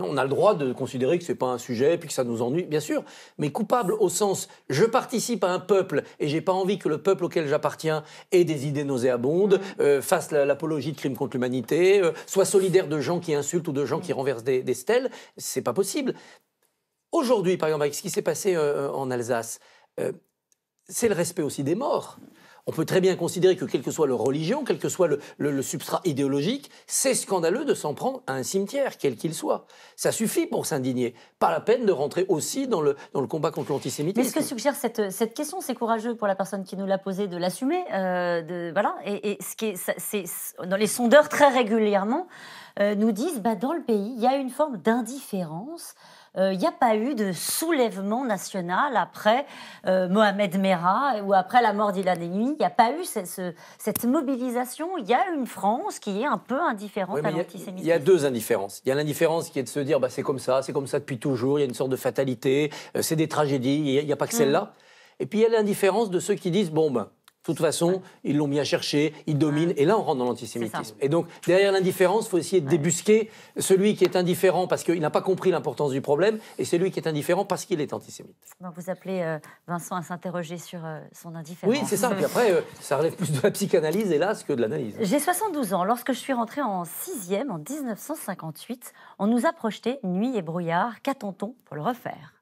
On a le droit de considérer que ce n'est pas un sujet, puis que ça nous ennuie, bien sûr. Mais coupable au sens, je participe à un peuple et j'ai pas envie que le peuple auquel j'appartiens ait des idées nauséabondes, mm. euh, fasse l'apologie de crimes contre l'humanité, euh, soit solidaire de gens qui insultent ou de gens qui mm. renversent des, des stèles. C'est pas possible. Aujourd'hui, par exemple, avec ce qui s'est passé euh, en Alsace, c'est le respect aussi des morts. On peut très bien considérer que, quelle que soit leur religion, quel que soit le, substrat idéologique, c'est scandaleux de s'en prendre à un cimetière, quel qu'il soit. Ça suffit pour s'indigner. Pas la peine de rentrer aussi dans le, dans le combat contre l'antisémitisme. Mais ce que suggère cette, question, c'est courageux pour la personne qui nous l'a posée de l'assumer. Euh, voilà. Et, ce qui est, c'est, dans les sondeurs, très régulièrement, euh, nous disent bah, dans le pays, il y a une forme d'indifférence il euh, n'y a pas eu de soulèvement national après euh, Mohamed Merah ou après la mort d'Ilan Il n'y a pas eu cette mobilisation. Il y a une France qui est un peu indifférente à l'antisémitisme. Il y a deux indifférences. Il y a l'indifférence qui est de se dire bah, c'est comme ça, c'est comme ça depuis toujours, il y a une sorte de fatalité, euh, c'est des tragédies, il n'y a, pas que mm. celle-là. Et puis il y a l'indifférence de ceux qui disent bon, ben, de toute façon, ils l'ont mis à chercher, ils dominent, et là on rentre dans l'antisémitisme. Et donc derrière l'indifférence, il faut essayer de débusquer celui qui est indifférent parce qu'il n'a pas compris l'importance du problème, et celui qui est indifférent parce qu'il est antisémite. vous appelez euh, Vincent à s'interroger sur euh, son indifférence. Oui, c'est ça. Puis après, euh, ça relève plus de la psychanalyse, hélas, que de l'analyse. J'ai 72 ans. Lorsque je suis rentré en 6e, en 1958, on nous a projeté Nuit et brouillard, qu'attend-on pour le refaire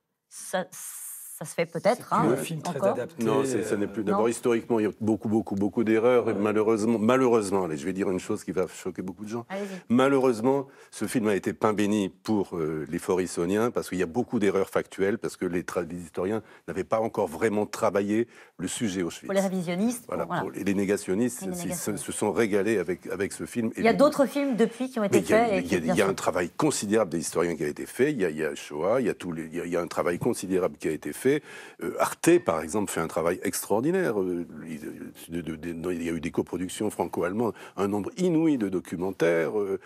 ça se fait peut-être. Hein, un film très adapté. Non, ça n'est euh, plus. D'abord, historiquement, il y a beaucoup, beaucoup, beaucoup d'erreurs. Et malheureusement, malheureusement, allez, je vais dire une chose qui va choquer beaucoup de gens. Malheureusement, ce film a été pain béni pour euh, les forissoniens parce qu'il y a beaucoup d'erreurs factuelles, parce que les, historiens n'avaient pas encore vraiment travaillé le sujet au Auschwitz. Pour les révisionnistes. Voilà, les négationnistes, Se, sont régalés avec, avec ce film. il y a d'autres films depuis qui ont été faits. Il y a, un travail considérable des historiens qui a été fait. Il y a, Shoah, il il y a un travail considérable qui a été fait. Euh, Arte, par exemple, fait un travail extraordinaire. Euh, il, y a eu des coproductions franco-allemandes, un nombre inouï de documentaires. Euh,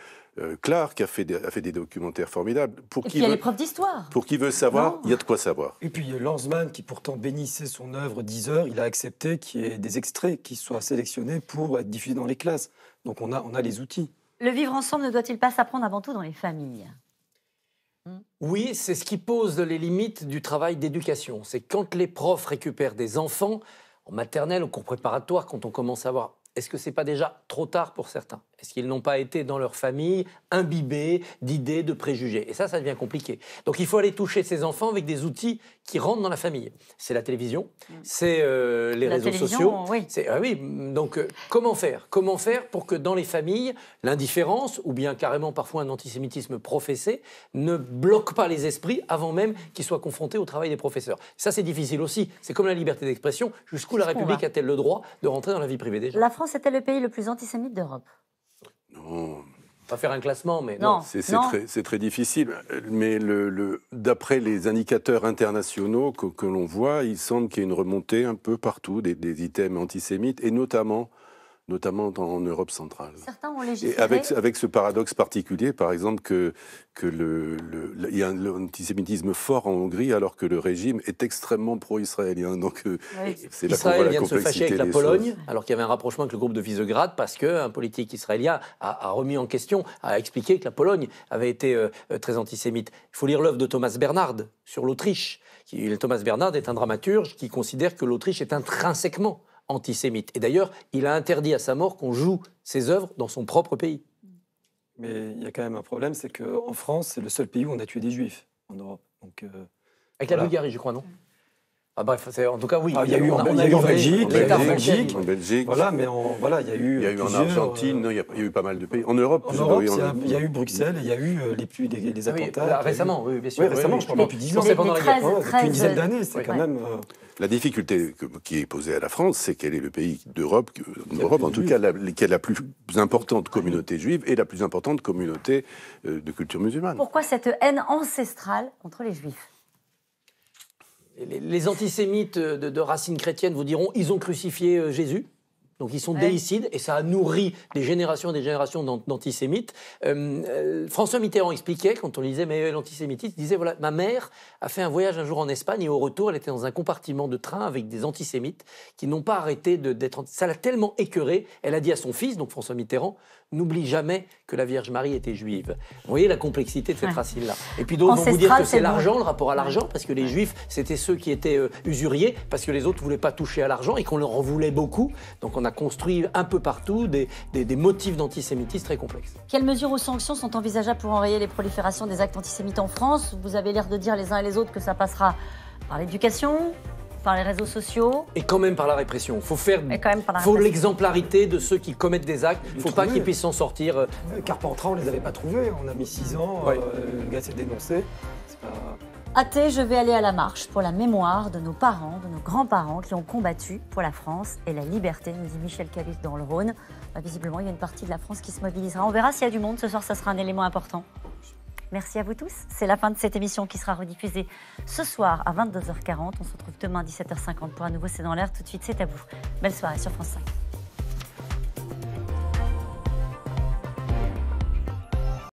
Clark a fait, des, documentaires formidables. Pour qui il y a d'histoire. Pour qui veut savoir, il y a de quoi savoir. Et puis Lanzmann, qui pourtant bénissait son œuvre 10 heures, il a accepté qu'il y ait des extraits qui soient sélectionnés pour être diffusés dans les classes. Donc on a, on a les outils. Le vivre ensemble ne doit-il pas s'apprendre avant tout dans les familles Mmh. Oui, c'est ce qui pose les limites du travail d'éducation. C'est quand les profs récupèrent des enfants en maternelle, ou cours préparatoire, quand on commence à voir, est-ce que ce n'est pas déjà trop tard pour certains est-ce qu'ils n'ont pas été dans leur famille imbibés d'idées, de préjugés Et ça, ça devient compliqué. Donc il faut aller toucher ces enfants avec des outils qui rentrent dans la famille. C'est la télévision, mm. c'est euh, les réseaux sociaux. Oui. Ah oui, mm, donc euh, comment faire Comment faire pour que dans les familles, l'indifférence, ou bien carrément parfois un antisémitisme professé, ne bloque pas les esprits avant même qu'ils soient confrontés au travail des professeurs Ça, c'est difficile aussi. C'est comme la liberté d'expression. Jusqu'où la République a-t-elle le droit de rentrer dans la vie privée déjà La France était le pays le plus antisémite d'Europe on... Pas faire un classement, mais non. C'est très, difficile. Mais d'après les indicateurs internationaux que, l'on voit, il semble qu'il y ait une remontée un peu partout des, items antisémites, et notamment notamment en Europe centrale. avec, avec ce paradoxe particulier, par exemple, que, que le, y a un antisémitisme fort en Hongrie, alors que le régime est extrêmement pro-israélien. Donc, euh, c'est la, Israël vient de se fâcher avec la Pologne, alors qu'il y avait un rapprochement avec le groupe de Visegrad, parce qu'un politique israélien a, remis en question, a expliqué que la Pologne avait été euh, euh, très antisémite. Il faut lire l'œuvre de Thomas Bernard sur l'Autriche. Thomas Bernard est un dramaturge qui considère que l'Autriche est intrinsèquement antisémite. Et d'ailleurs, il a interdit à sa mort qu'on joue ses œuvres dans son propre pays. Mais il y a quand même un problème, c'est qu'en France, c'est le seul pays où on a tué des juifs en Europe. Euh, Avec la Bulgarie, je crois, non bref, en tout cas, oui. il y a eu en, Belgique, en Belgique. Voilà, mais voilà, il y a eu. en Argentine, il, y a, eu pas mal de pays. En Europe, il, y a, eu Bruxelles, il y a eu les, les, les attentats. récemment, oui, bien sûr. Oui, récemment, oui, je parle depuis 10 ans. C'est pendant la guerre. une dizaine d'années, c'est quand même. La difficulté qui est posée à la France, c'est qu'elle est le pays d'Europe, en tout cas, qui a la plus importante communauté juive et la plus importante communauté de culture musulmane. Pourquoi cette haine ancestrale contre les juifs les, antisémites euh, de, racines chrétiennes vous diront ils ont crucifié euh, Jésus. Donc ils sont déicides et ça a nourri des générations et des générations d'antisémites. Euh, François Mitterrand expliquait, quand on lisait Mais l'antisémitisme, il disait voilà, ma mère a fait un voyage un jour en Espagne et au retour, elle était dans un compartiment de train avec des antisémites qui n'ont pas arrêté d'être. Ça l'a tellement écœurée, elle a dit à son fils, donc François Mitterrand, n'oublie jamais que la Vierge Marie était juive. Vous voyez la complexité de cette racine-là. Et puis d'autres vont vous dire que c'est l'argent, le rapport à l'argent, parce que les juifs, c'était ceux qui étaient euh, usuriers, parce que les autres ne voulaient pas toucher à l'argent et qu'on leur en voulait beaucoup. Donc on a construit un peu partout des, des motifs d'antisémitisme très complexes. Quelles mesures ou sanctions sont envisageables pour enrayer les proliférations des actes antisémites en France Vous avez l'air de dire les uns et les autres que ça passera par l'éducation, par les réseaux sociaux. Et quand même par la répression. Faut faire, faut l'exemplarité de ceux qui commettent des actes. Il faut pas qu'ils puissent s'en sortir. Euh. euh, Carpentras, on les avait pas trouvés. On a mis 6 ans, euh, le gars s'est dénoncé. Athée, je vais aller à la marche pour la mémoire de nos parents, de nos grands-parents qui ont combattu pour la France et la liberté, nous dit Michel Calus dans le Rhône. Bah, visiblement, il y a une partie de la France qui se mobilisera. On verra s'il y a du monde. Ce soir, ça sera un élément important. Merci à vous tous. C'est la fin de cette émission qui sera rediffusée ce soir à 22h40. On se retrouve demain à 17h50 pour un nouveau C'est dans l'air. Tout de suite, c'est à vous. Belle soirée sur France 5.